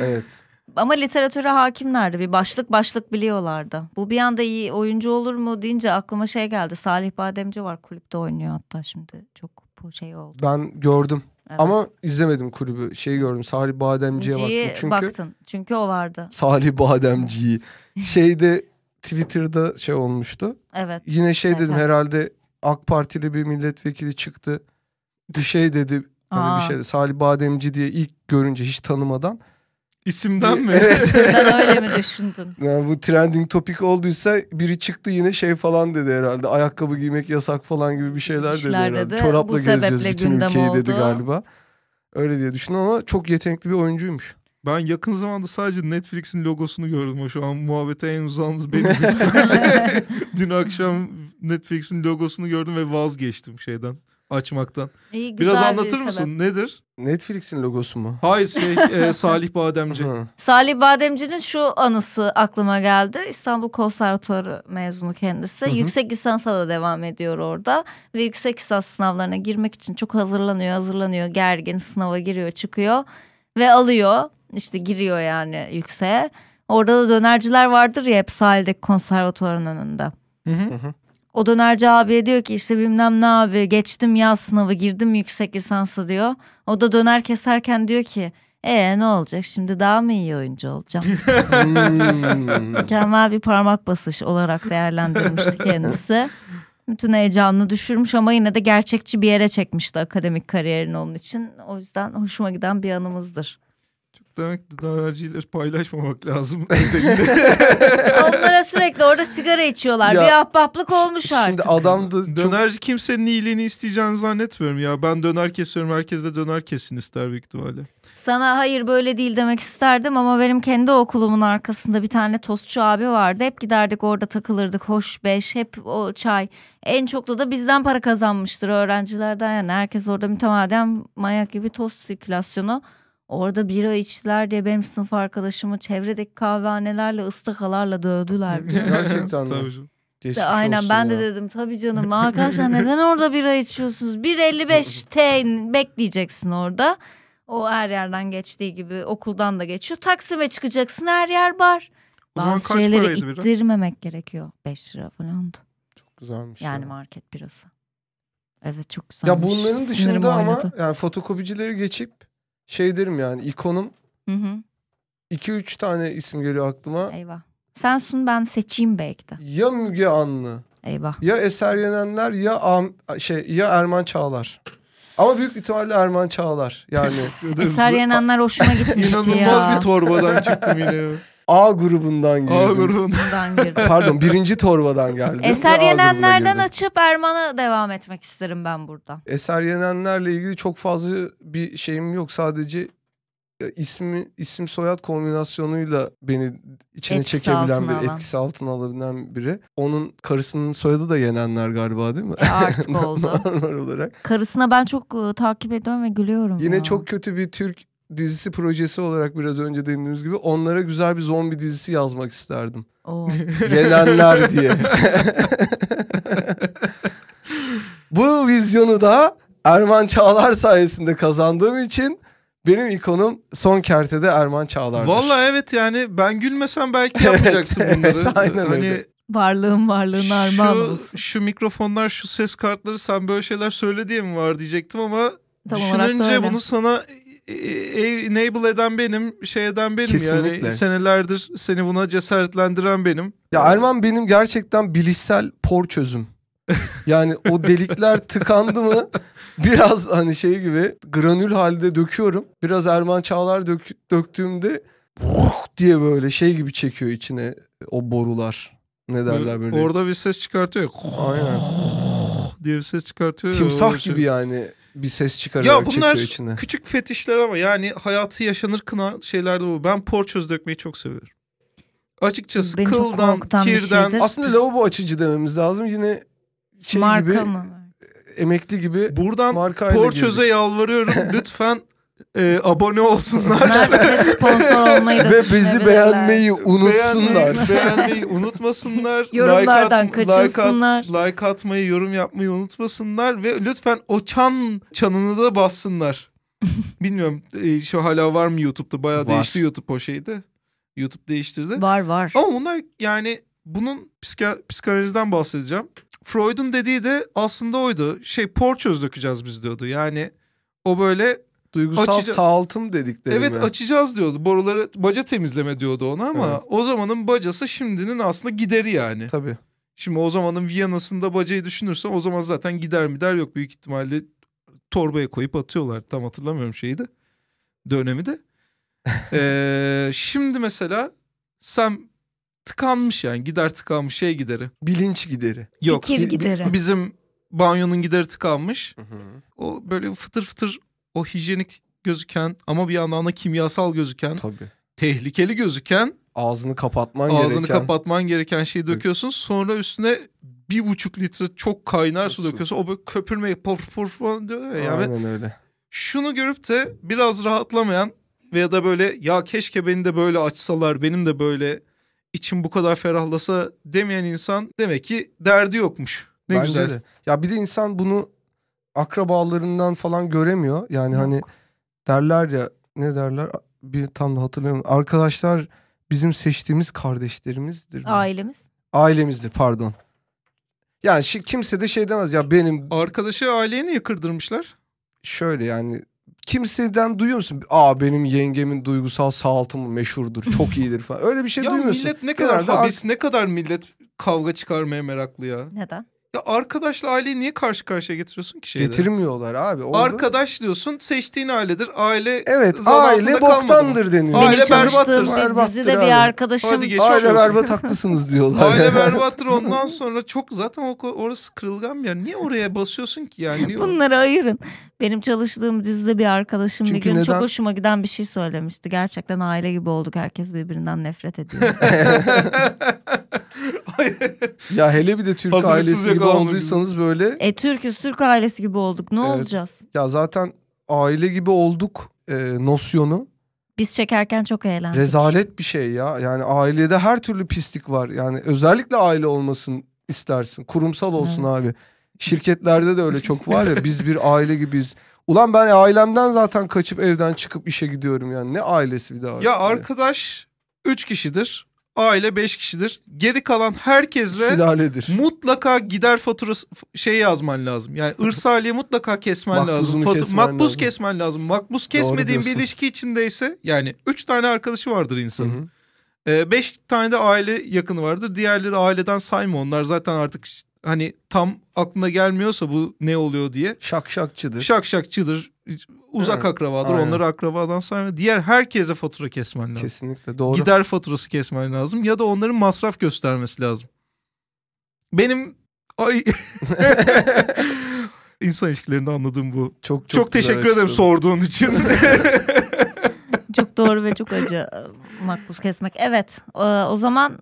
evet. Ama literatüre hakimlerdi. Bir başlık başlık biliyorlardı. Bu bir anda iyi oyuncu olur mu deyince aklıma şey geldi. Salih Bademci var kulüpte oynuyor hatta şimdi. Çok bu şey oldu. Ben gördüm. Evet. Ama izlemedim kulübü. Şey gördüm. Salih Bademci'ye baktım. Çünkü baktın. Çünkü o vardı. Salih Bademci'yi. Şeyde Twitter'da şey olmuştu. Evet. Yine şey dedim evet. herhalde AK Partili bir milletvekili çıktı. Şey dedi hani bir şey Salih Bademci diye ilk görünce hiç tanımadan İsimden mi? Evet. ben öyle mi düşündün? Yani bu trending topik olduysa biri çıktı yine şey falan dedi herhalde. Ayakkabı giymek yasak falan gibi bir şeyler dedi herhalde. Dedi. Çorapla bu gezeceğiz bütün ülkeyi oldu. dedi galiba. Öyle diye düşündüm ama çok yetenekli bir oyuncuymuş. Ben yakın zamanda sadece Netflix'in logosunu gördüm. O şu an muhabbete en uzağınız benim. Dün akşam Netflix'in logosunu gördüm ve vazgeçtim şeyden açmaktan. İyi, güzel Biraz anlatır bir mısın? Sebep. Nedir? Netflix'in logosu mu? Hayır şey e, Salih Bademci. Salih Bademci'nin şu anısı aklıma geldi. İstanbul Konservatuarı mezunu kendisi. Yüksek lisansa da devam ediyor orada. Ve yüksek lisans sınavlarına girmek için çok hazırlanıyor hazırlanıyor. Gergin sınava giriyor çıkıyor. Ve alıyor işte giriyor yani yükseğe. Orada da dönerciler vardır ya hep sahildeki konservatuarın önünde. Hı hı. O dönerci abiye diyor ki işte bilmem ne abi geçtim yaz sınavı girdim yüksek lisansı diyor. O da döner keserken diyor ki ee ne olacak şimdi daha mı iyi oyuncu olacağım? Hmm. Mükemmel bir parmak basış olarak değerlendirmişti kendisi. Bütün heyecanını düşürmüş ama yine de gerçekçi bir yere çekmişti akademik kariyerini onun için. O yüzden hoşuma giden bir anımızdır. Demek gıda paylaşmamak lazım. Onlara sürekli orada sigara içiyorlar. Ya, bir ahbaplık olmuş artık. Şimdi adam da çok... Dönerci kimsenin iyiliğini isteyeceğini zannetmiyorum ya. Ben döner kesiyorum. Herkes de döner kesin ister büyük ihtimalle. Sana hayır böyle değil demek isterdim ama benim kendi okulumun arkasında bir tane tostçu abi vardı. Hep giderdik orada takılırdık. Hoş beş hep o çay. En çok da, da bizden para kazanmıştır öğrencilerden yani. Herkes orada mütemadiyen manyak gibi tost sirkülasyonu. Orada bira içtiler diye benim sınıf arkadaşımı çevredeki kahvehanelerle ıstakalarla dövdüler. Gerçekten mi? Tabii canım. aynen ben ya. de dedim tabii canım arkadaşlar neden orada bira içiyorsunuz? 1.55 T bekleyeceksin orada. O her yerden geçtiği gibi okuldan da geçiyor. Taksime çıkacaksın her yer var. Bazı zaman kaç şeyleri ittirmemek bira? gerekiyor. 5 lira falandı. Çok güzelmiş. Yani ya. market birası. Evet çok güzel. Ya bunların Sinirim dışında oynadı. ama yani fotokopicileri geçip şey derim yani ikonum. Hı hı. 2-3 tane isim geliyor aklıma. Eyvah. Sen sun ben seçeyim belki de. Ya Müge Anlı. Eyvah. Ya Eser Yenenler ya Am şey ya Erman Çağlar. Ama büyük ihtimalle Erman Çağlar. Yani Eser Yenenler hoşuma gitmişti İnanılmaz ya. İnanılmaz bir torbadan çıktım yine. A grubundan girdim. A grubundan girdim. Pardon birinci torbadan geldim. Eser yenenlerden açıp Erman'a devam etmek isterim ben burada. Eser yenenlerle ilgili çok fazla bir şeyim yok. Sadece e, ismi isim soyad kombinasyonuyla beni içine etkisi çekebilen bir etkisi altına alabilen biri. Onun karısının soyadı da yenenler galiba değil mi? E artık oldu. Normal olarak. Karısına ben çok ıı, takip ediyorum ve gülüyorum. Yine ya. çok kötü bir Türk dizisi projesi olarak biraz önce dediğiniz gibi onlara güzel bir zombi dizisi yazmak isterdim. Oo. Yenenler diye. Bu vizyonu da Erman Çağlar sayesinde kazandığım için benim ikonum son kertede Erman Çağlar. Valla evet yani ben gülmesem belki yapacaksın evet, bunları. Evet, aynen hani öyle. Varlığın varlığın Erman. şu, Şu mikrofonlar şu ses kartları sen böyle şeyler söyle diye mi var diyecektim ama Tam düşününce bunu sana e, e, e, enable eden benim, şey eden benim Kesinlikle. yani senelerdir seni buna cesaretlendiren benim. Ya Erman benim gerçekten bilişsel por çözüm. yani o delikler tıkandı mı biraz hani şey gibi granül halde döküyorum. Biraz Erman Çağlar dök, döktüğümde diye böyle şey gibi çekiyor içine o borular. Ne derler böyle. Orada bir ses çıkartıyor. Aynen. diye bir ses çıkartıyor. Timsah gibi şey. yani bir ses çıkararak ya bunlar içine. küçük fetişler ama yani hayatı yaşanır kına şeyler de bu. Ben porçöz dökmeyi çok seviyorum. Açıkçası Beni kıldan, kirden. aslında Aslında lavabo açıcı dememiz lazım. Yine şey Marka gibi, mı? emekli gibi. Buradan porçöze girdik. yalvarıyorum lütfen e, abone olsunlar. Ve bizi beğenmeyi unutsunlar. Beğenmeyi, beğenmeyi unutmasınlar. Yorumlardan like at, kaçınsınlar. Like, at, like atmayı, yorum yapmayı unutmasınlar. Ve lütfen o çan çanını da bassınlar. Bilmiyorum e, şu hala var mı YouTube'da? Bayağı var. değişti YouTube o şeyde. YouTube değiştirdi. Var var. Ama bunlar yani bunun psika- psikanalizden bahsedeceğim. Freud'un dediği de aslında oydu. Şey porçöz dökeceğiz biz diyordu. Yani o böyle duygusal sağaltım dedikleri. Evet mi? açacağız diyordu. Boruları baca temizleme diyordu ona ama evet. o zamanın bacası şimdinin aslında gideri yani. Tabii. Şimdi o zamanın Viyana'sında bacayı düşünürsen o zaman zaten gider mi der yok büyük ihtimalle torbaya koyup atıyorlar. Tam hatırlamıyorum şeyi de. Dönemi de. ee, şimdi mesela sen tıkanmış yani gider tıkanmış şey gideri. Bilinç gideri. Yok, Fikir gideri. Bizim banyonun gideri tıkanmış. Hı hı. O böyle fıtır fıtır o hijyenik gözüken ama bir yandan da kimyasal gözüken, Tabii. tehlikeli gözüken ağzını kapatman ağzını gereken kapatman gereken şeyi döküyorsun. Sonra üstüne bir buçuk litre çok kaynar su döküyorsun. O böyle köpürme pof pof falan diyor ya. Aynen yani. öyle. Şunu görüp de biraz rahatlamayan veya da böyle ya keşke beni de böyle açsalar benim de böyle içim bu kadar ferahlasa demeyen insan demek ki derdi yokmuş. Ne Bence güzel. De. Ya bir de insan bunu akrabalarından falan göremiyor. Yani Yok. hani derler ya ne derler bir tam da hatırlamıyorum. Arkadaşlar bizim seçtiğimiz kardeşlerimizdir. Ailemiz. Ailemizdir pardon. Yani şi, kimse de şey demez ya benim... Arkadaşı aileyi niye kırdırmışlar? Şöyle yani kimseden duyuyor musun? Aa benim yengemin duygusal sağaltımı meşhurdur, çok iyidir falan. Öyle bir şey ya duymuyorsun. Ya millet ne kadar Genelde habis, ne kadar millet kavga çıkarmaya meraklı ya. Neden? Ya arkadaşla aileyi niye karşı karşıya getiriyorsun ki şeyde? Getirmiyorlar abi. Orada... Arkadaş diyorsun seçtiğin ailedir. Aile Evet aile boktandır deniliyor. Aile berbattır. Bir dizide abi. bir arkadaşım. aile berbat haklısınız diyorlar. aile berbattır ondan sonra çok zaten orası kırılgan bir yer. Niye oraya basıyorsun ki yani? Bunları ayırın. Benim çalıştığım dizide bir arkadaşım Çünkü bir gün neden... çok hoşuma giden bir şey söylemişti. Gerçekten aile gibi olduk. Herkes birbirinden nefret ediyor. ya hele bir de Türk Hazırlıksız ailesi gibi olduysanız gibi. böyle. E Türk'üz Türk ailesi gibi olduk. Ne evet. olacağız? Ya zaten aile gibi olduk e, nosyonu. Biz çekerken çok eğlendik. Rezalet bir şey ya. Yani ailede her türlü pislik var. Yani özellikle aile olmasın istersin. Kurumsal olsun evet. abi. Şirketlerde de öyle çok var ya biz bir aile gibiyiz. Ulan ben ailemden zaten kaçıp evden çıkıp işe gidiyorum yani. Ne ailesi bir daha? Ya arkadaş 3 kişidir. Aile 5 kişidir. Geri kalan herkesle Sülaledir. mutlaka gider faturası şey yazman lazım. Yani ırsaliye mutlaka kesmen lazım. Fatu- kesmen makbuz lazım. kesmen lazım. Makbuz kesmediğin bir ilişki içindeyse yani 3 tane arkadaşı vardır insanın. Hı Ee, beş tane de aile yakını vardır. Diğerleri aileden sayma. Onlar zaten artık hani tam aklına gelmiyorsa bu ne oluyor diye. Şakşakçıdır. Şakşakçıdır. Uzak ha, akrabadır. Aynen. Onları akrabadan sayma. Diğer herkese fatura kesmen lazım. Kesinlikle doğru. Gider faturası kesmen lazım ya da onların masraf göstermesi lazım. Benim ay insan ilişkilerini anladığım bu. Çok çok, çok teşekkür açıkladım. ederim sorduğun için. çok doğru ve çok acı makbuz kesmek. Evet o zaman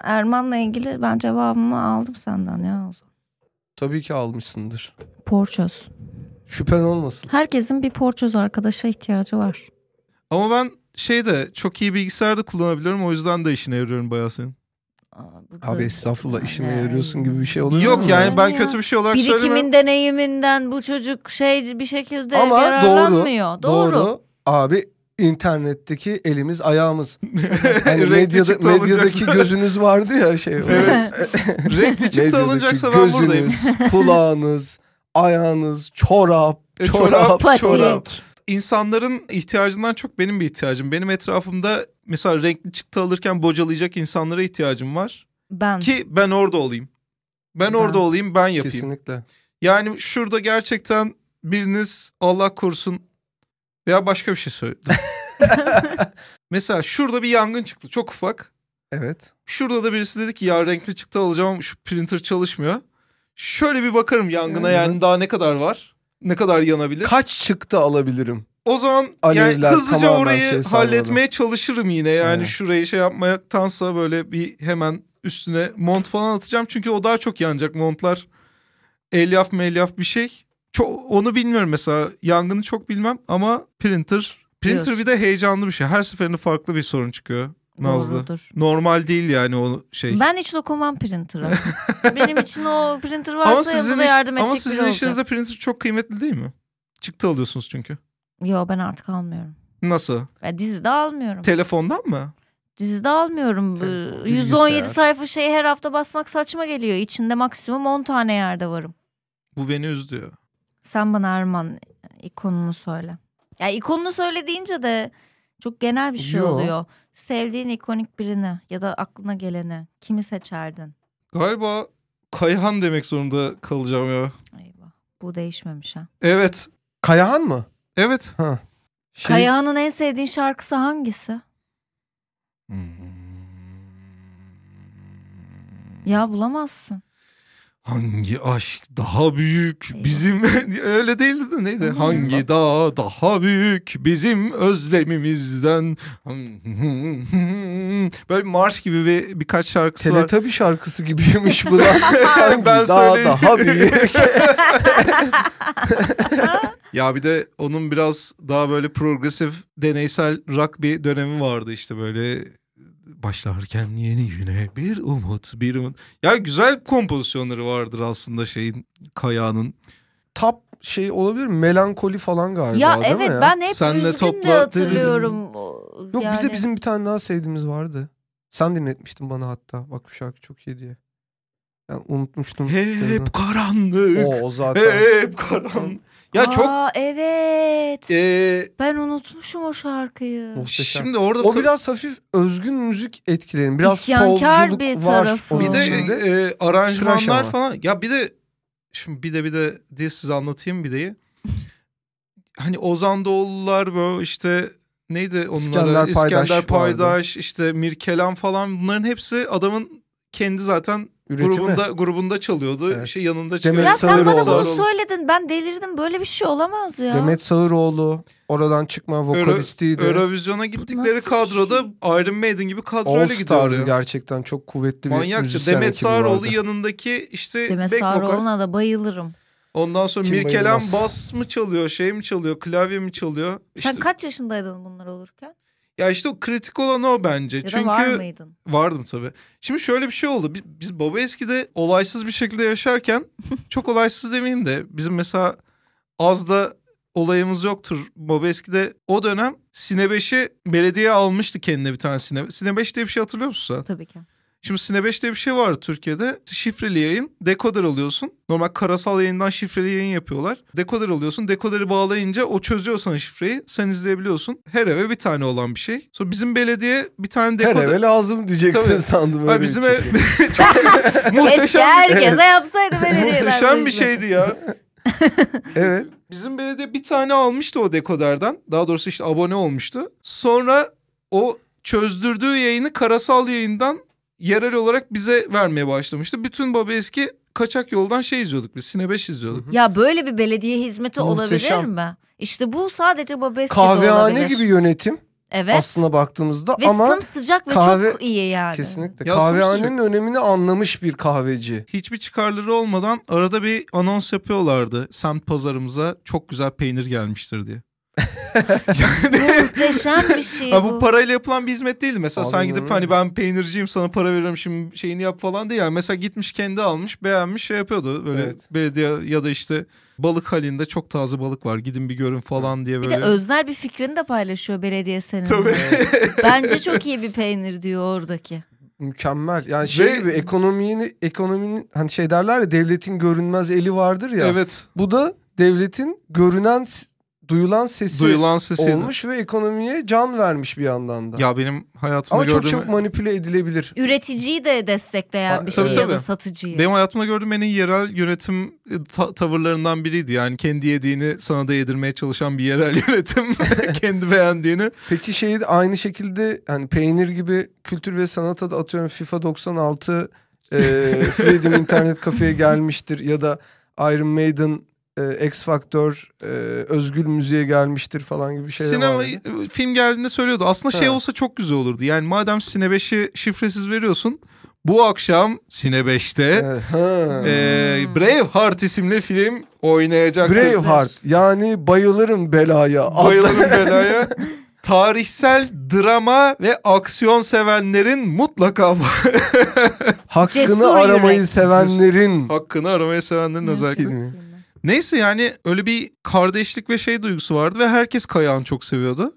Erman'la ilgili ben cevabımı aldım senden ya. o zaman. Tabii ki almışsındır. Porçöz. Şüphen olmasın. Herkesin bir porçöz arkadaşa ihtiyacı var. Ama ben şey de çok iyi bilgisayarda kullanabiliyorum. O yüzden de işine yarıyorum bayağı senin. Abi estağfurullah yani. işime yarıyorsun gibi bir şey oluyor Yok mu? yani ben kötü bir şey olarak Birikimin, söylemiyorum. Birikimin deneyiminden bu çocuk şey bir şekilde Ama yararlanmıyor. Doğru, doğru. Doğru. Abi internetteki elimiz ayağımız. Hani medyada, medyadaki gözünüz vardı ya şey. Evet. Renkli çıktı alınacaksa ben gözünüz, buradayım. kulağınız, ayağınız, çorap, e, çorap, çorap. çorap. İnsanların ihtiyacından çok benim bir ihtiyacım. Benim etrafımda mesela renkli çıktı alırken bocalayacak insanlara ihtiyacım var. Ben. Ki ben orada olayım. Ben, ben. orada olayım, ben yapayım. Kesinlikle. Yani şurada gerçekten biriniz Allah korusun veya başka bir şey söyledim. Mesela şurada bir yangın çıktı çok ufak. Evet. Şurada da birisi dedi ki ya renkli çıktı alacağım şu printer çalışmıyor. Şöyle bir bakarım yangına yani, yani daha ne kadar var? Ne kadar yanabilir? Kaç çıktı alabilirim? O zaman Alevler, yani hızlıca orayı şey halletmeye çalışırım yine. Yani evet. şurayı şey yapmaktansa böyle bir hemen üstüne mont falan atacağım. Çünkü o daha çok yanacak montlar. Elyaf melyaf bir şey. Çok, onu bilmiyorum mesela yangını çok bilmem ama printer printer Biliyorsun. bir de heyecanlı bir şey. Her seferinde farklı bir sorun çıkıyor. Nazlı. Doğrudur. Normal değil yani o şey. Ben hiç dokunmam printer'a. Benim için o printer varsa ama sizin da yardım iş, edecek Ama sizin işinizde printer çok kıymetli değil mi? Çıktı alıyorsunuz çünkü. Yo ben artık almıyorum. Nasıl? Ya, dizide almıyorum. Telefondan mı? Dizide almıyorum. Telefon, ee, 117 sayfa şeyi her hafta basmak saçma geliyor. İçinde maksimum 10 tane yerde varım. Bu beni üzdü. Sen bana Arman ikonunu söyle. Ya yani ikonunu söyle deyince de çok genel bir şey Yo. oluyor. Sevdiğin ikonik birini ya da aklına geleni kimi seçerdin? Galiba Kayhan demek zorunda kalacağım ya. Eyvah. Bu değişmemiş ha. Evet. Kayahan mı? Evet. Ha. Şey... Kayahan'ın en sevdiğin şarkısı hangisi? Hmm. Ya bulamazsın. Hangi aşk daha büyük bizim öyle değildi de neydi? Anladım. Hangi dağ daha büyük bizim özlemimizden? Böyle marş gibi ve birkaç şarkısı Teletabi var. Teletabi şarkısı gibiymiş bu da. Hangi ben dağ söyleyeyim. daha büyük? ya bir de onun biraz daha böyle progresif deneysel rock bir dönemi vardı işte böyle başlarken yeni güne bir umut bir umut. Ya güzel kompozisyonları vardır aslında şeyin Kaya'nın. Tap şey olabilir mi? Melankoli falan galiba ya, değil evet, mi ya? ben hep Senle üzgün topla... de hatırlıyorum. Yok yani... bize bizim bir tane daha sevdiğimiz vardı. Sen dinletmiştin bana hatta. Bak bu şarkı çok iyi diye. Ben yani unutmuştum. Hep karanlık. Oo o zaten. Hep karanlık. Ya Aa, çok evet. Ee, ben unutmuşum o şarkıyı. Muhteşem. Şimdi orada o biraz hafif özgün müzik etkilerini, biraz solculuk bir var. Tarafı. Bir de e, e, aranjmanlar falan. Ya bir de şimdi bir de bir de diye size anlatayım bir deyi. hani Ozan Doğulular böyle işte neydi onlara İskender, İskender Paydaş, Paydaş işte Mirkelen falan bunların hepsi adamın kendi zaten üretimi. Grubunda grubunda çalıyordu. Evet. Şey yanında çalıyordu. Demet ya sen bana bunu söyledin. Ben delirdim. Böyle bir şey olamaz ya. Demet Sağıroğlu oradan çıkma vokalistiydi. Euro, Eurovision'a gittikleri Nasıl kadroda şey? Iron Maiden gibi kadroyla gidiyordu. gerçekten çok kuvvetli bir Manyakça. Demet Sağıroğlu yanındaki işte Demet Sağıroğlu'na da bayılırım. Ondan sonra Kim bas mı çalıyor, şey mi çalıyor, klavye mi çalıyor? İşte... kaç yaşındaydın bunlar olurken? Ya işte o kritik olan o bence. Ya Çünkü var mıydın? Vardım tabii. Şimdi şöyle bir şey oldu. Biz, biz baba eskide olaysız bir şekilde yaşarken çok olaysız demeyeyim de bizim mesela az da olayımız yoktur. Baba eskide o dönem Sinebeş'i belediye almıştı kendine bir tane Sinebeş. Sinebeş diye bir şey hatırlıyor musun sen? Tabii ki. Şimdi Sine 5 diye bir şey var Türkiye'de. Şifreli yayın, dekoder alıyorsun. Normal karasal yayından şifreli yayın yapıyorlar. Dekoder alıyorsun. Dekoderi bağlayınca o çözüyor sana şifreyi. Sen izleyebiliyorsun. Her eve bir tane olan bir şey. Sonra bizim belediye bir tane dekoder... Her eve lazım diyeceksin Tabii. sandım. Öyle bizim ev... muhteşem... Keşke herkese yapsaydı belediyeler. muhteşem bir şeydi ya. evet. Bizim belediye bir tane almıştı o dekoderden. Daha doğrusu işte abone olmuştu. Sonra o çözdürdüğü yayını karasal yayından yerel olarak bize vermeye başlamıştı. Bütün Babeski kaçak yoldan şey izliyorduk biz. Sine 5 izliyorduk. Ya böyle bir belediye hizmeti Muhteşem. olabilir mi? İşte bu sadece Babeski'de olabilir. Kahvehane gibi yönetim. Evet. Aslına baktığımızda ve ama sımsıcak ve çok iyi yani. Kesinlikle. Ya Kahvehanenin sımsıcak. önemini anlamış bir kahveci. Hiçbir çıkarları olmadan arada bir anons yapıyorlardı. Semt pazarımıza çok güzel peynir gelmiştir diye yani... Muhteşem bir şey bu. Ha, bu parayla yapılan bir hizmet değil Mesela Anladım. sen gidip hani ben peynirciyim sana para veriyorum şimdi şeyini yap falan diye. Yani mesela gitmiş kendi almış beğenmiş şey yapıyordu. Böyle evet. belediye ya da işte balık halinde çok taze balık var gidin bir görün falan diye böyle. Bir de özel bir fikrini de paylaşıyor belediye senin Tabii. Bence çok iyi bir peynir diyor oradaki mükemmel. Yani şey Ve... ekonominin ekonominin hani şey derler ya devletin görünmez eli vardır ya. Evet. Bu da devletin görünen duyulan sesi, duyulan olmuş ve ekonomiye can vermiş bir yandan da. Ya benim hayatımda Ama gördüğüm... Ama çok çok manipüle edilebilir. Üreticiyi de destekleyen ha, bir tabii, şey tabii. ya da satıcıyı. Benim hayatımda gördüğüm en iyi yerel yönetim e, ta- tavırlarından biriydi. Yani kendi yediğini sana da yedirmeye çalışan bir yerel yönetim. kendi beğendiğini. Peki şey aynı şekilde hani peynir gibi kültür ve sanata da atıyorum FIFA 96 e, Freedom internet kafeye gelmiştir ya da Iron Maiden e, X Faktör, e, Özgül Müziğe gelmiştir falan gibi şeyler Sinema, vardı. E, film geldiğinde söylüyordu. Aslında He. şey olsa çok güzel olurdu. Yani madem Sine 5'i şifresiz veriyorsun. Bu akşam Sine 5'te e, e, Braveheart isimli film oynayacak. Braveheart yani bayılırım belaya. Bayılırım belaya. tarihsel drama ve aksiyon sevenlerin mutlaka hakkını Cesur aramayı yürek. sevenlerin hakkını aramayı sevenlerin özellikle. Neyse yani öyle bir kardeşlik ve şey duygusu vardı ve herkes Kayağan'ı çok seviyordu.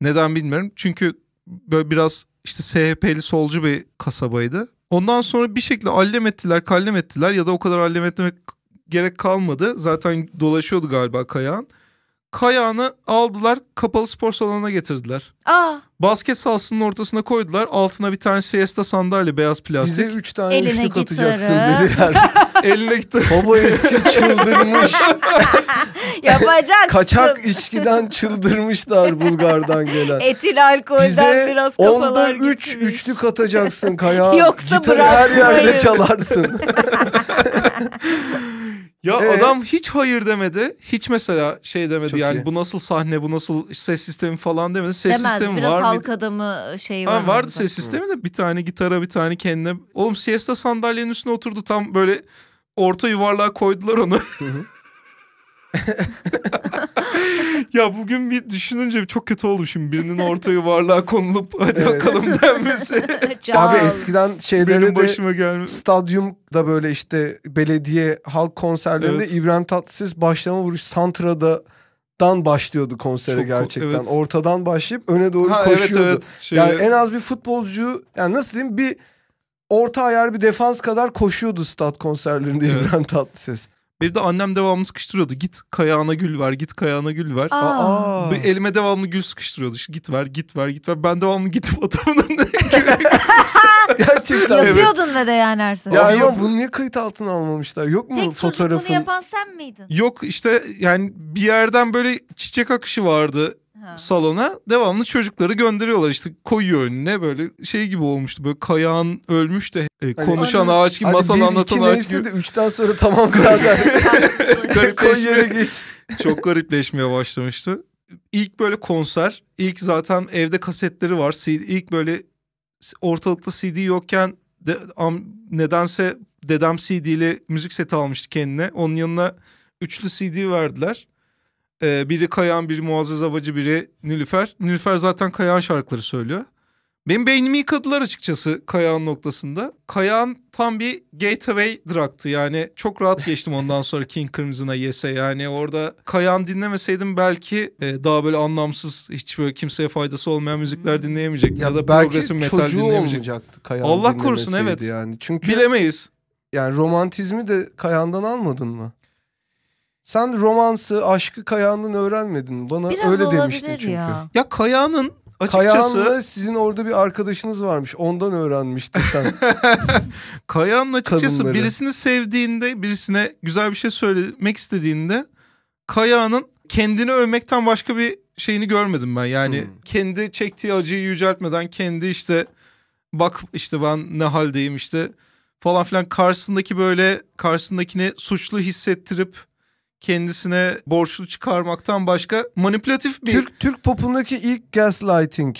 Neden bilmiyorum. Çünkü böyle biraz işte SHP'li solcu bir kasabaydı. Ondan sonra bir şekilde allem ettiler, kallem ettiler ya da o kadar allem etmek gerek kalmadı. Zaten dolaşıyordu galiba Kayağan. Kayağını aldılar kapalı spor salonuna getirdiler. Aa. Basket sahasının ortasına koydular. Altına bir tane siesta sandalye beyaz plastik. Bize üç tane Eline üçlük gitarı. atacaksın dediler. Eline gitar. Baba eski çıldırmış. Yapacaksın. Kaçak içkiden çıldırmışlar Bulgar'dan gelen. Etil alkolden Bize biraz kafalar onda üç gitmiş. üçlük atacaksın Kaya. Yoksa Gitarı her yerde çalarsın. Ya ee? adam hiç hayır demedi. Hiç mesela şey demedi Çok yani iyi. bu nasıl sahne, bu nasıl ses sistemi falan demedi. Ses Demez, sistemi biraz var halk adamı şey var. Ha, vardı ses sistemi de bir tane gitara bir tane kendine. Oğlum siesta sandalyenin üstüne oturdu tam böyle orta yuvarlığa koydular onu. Hı hı. ya bugün bir düşününce çok kötü oldu şimdi birinin orta yuvarlığa konulup hadi evet. bakalım denmesi. Abi eskiden şeyleri başıma de gelmiş. stadyumda böyle işte belediye halk konserlerinde evet. İbrahim Tatlıses başlama vuruş Santra'da dan başlıyordu konsere Çok, gerçekten. Evet. Ortadan başlayıp öne doğru ha, koşuyordu. Evet, evet, şey... Yani en az bir futbolcu yani nasıl diyeyim bir orta ayar bir defans kadar koşuyordu stat konserlerinde evet. İbrahim Tatlıses. Benim de annem devamlı sıkıştırıyordu. Git kayağına gül ver, git kayağına gül ver. Aa. Aa. Bir elime devamlı gül sıkıştırıyordu. İşte, git ver, git ver, git ver. Ben devamlı gidip adamın Gerçekten. Yapıyordun ve de yani Ersin. Ya yok bunu niye kayıt altına almamışlar? Yok mu Tek fotoğrafın? Tek yapan sen miydin? Yok işte yani bir yerden böyle çiçek akışı vardı Ha. salona devamlı çocukları gönderiyorlar işte koyuyor önüne böyle şey gibi olmuştu böyle kayağın ölmüş de e, hani konuşan hani, ağaç gibi hani masal anlatan ağaç gibi. De üçten sonra tamam kadar Konya'ya geç. Çok garipleşmeye başlamıştı. İlk böyle konser ilk zaten evde kasetleri var CD, ilk böyle ortalıkta CD yokken de, am, nedense dedem CD ile müzik seti almıştı kendine onun yanına üçlü CD verdiler ee, biri Kayan, biri Muazzez Avacı, biri Nilüfer. Nilüfer zaten Kayan şarkıları söylüyor. Benim beynimi yıkadılar açıkçası Kayan noktasında. Kayan tam bir gateway drug'tı yani çok rahat geçtim ondan sonra King Crimson'a yese yani orada Kayan dinlemeseydim belki e, daha böyle anlamsız hiç böyle kimseye faydası olmayan müzikler hmm. dinleyemeyecek ya, ya da belki metal dinleyemeyecek. Kayan Allah korusun evet. Yani. Çünkü bilemeyiz. Yani romantizmi de Kayan'dan almadın mı? Sen romansı, aşkı Kayahan'dan öğrenmedin. Bana Biraz öyle demiştin çünkü. Ya, ya Kayahan'ın açıkçası... Kayahan'la sizin orada bir arkadaşınız varmış. Ondan öğrenmiştin sen. Kayahan'ın açıkçası Kadınları. birisini sevdiğinde, birisine güzel bir şey söylemek istediğinde... Kayahan'ın kendini övmekten başka bir şeyini görmedim ben. Yani hmm. kendi çektiği acıyı yüceltmeden kendi işte bak işte ben ne haldeyim işte falan filan karşısındaki böyle karşısındakini suçlu hissettirip kendisine borçlu çıkarmaktan başka manipülatif bir... Türk, Türk popundaki ilk gaslighting.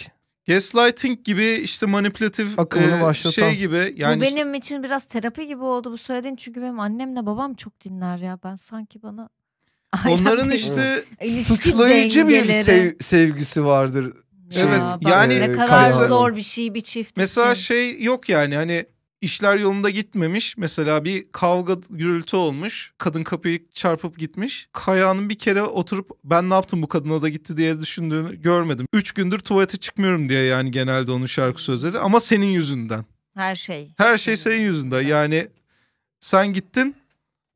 Gaslighting gibi işte manipülatif Akılını e, şey gibi. Yani bu benim işte... için biraz terapi gibi oldu bu söylediğin çünkü benim annemle babam çok dinler ya ben sanki bana... Onların işte suçlayıcı bir sev, sevgisi vardır. Ya, evet yani ne şey, kadar zor bir şey bir çift. Mesela için. şey yok yani hani işler yolunda gitmemiş. Mesela bir kavga gürültü olmuş. Kadın kapıyı çarpıp gitmiş. Kaya'nın bir kere oturup ben ne yaptım bu kadına da gitti diye düşündüğünü görmedim. Üç gündür tuvalete çıkmıyorum diye yani genelde onun şarkı sözleri. Ama senin yüzünden. Her şey. Her şey senin yüzünden. Yani sen gittin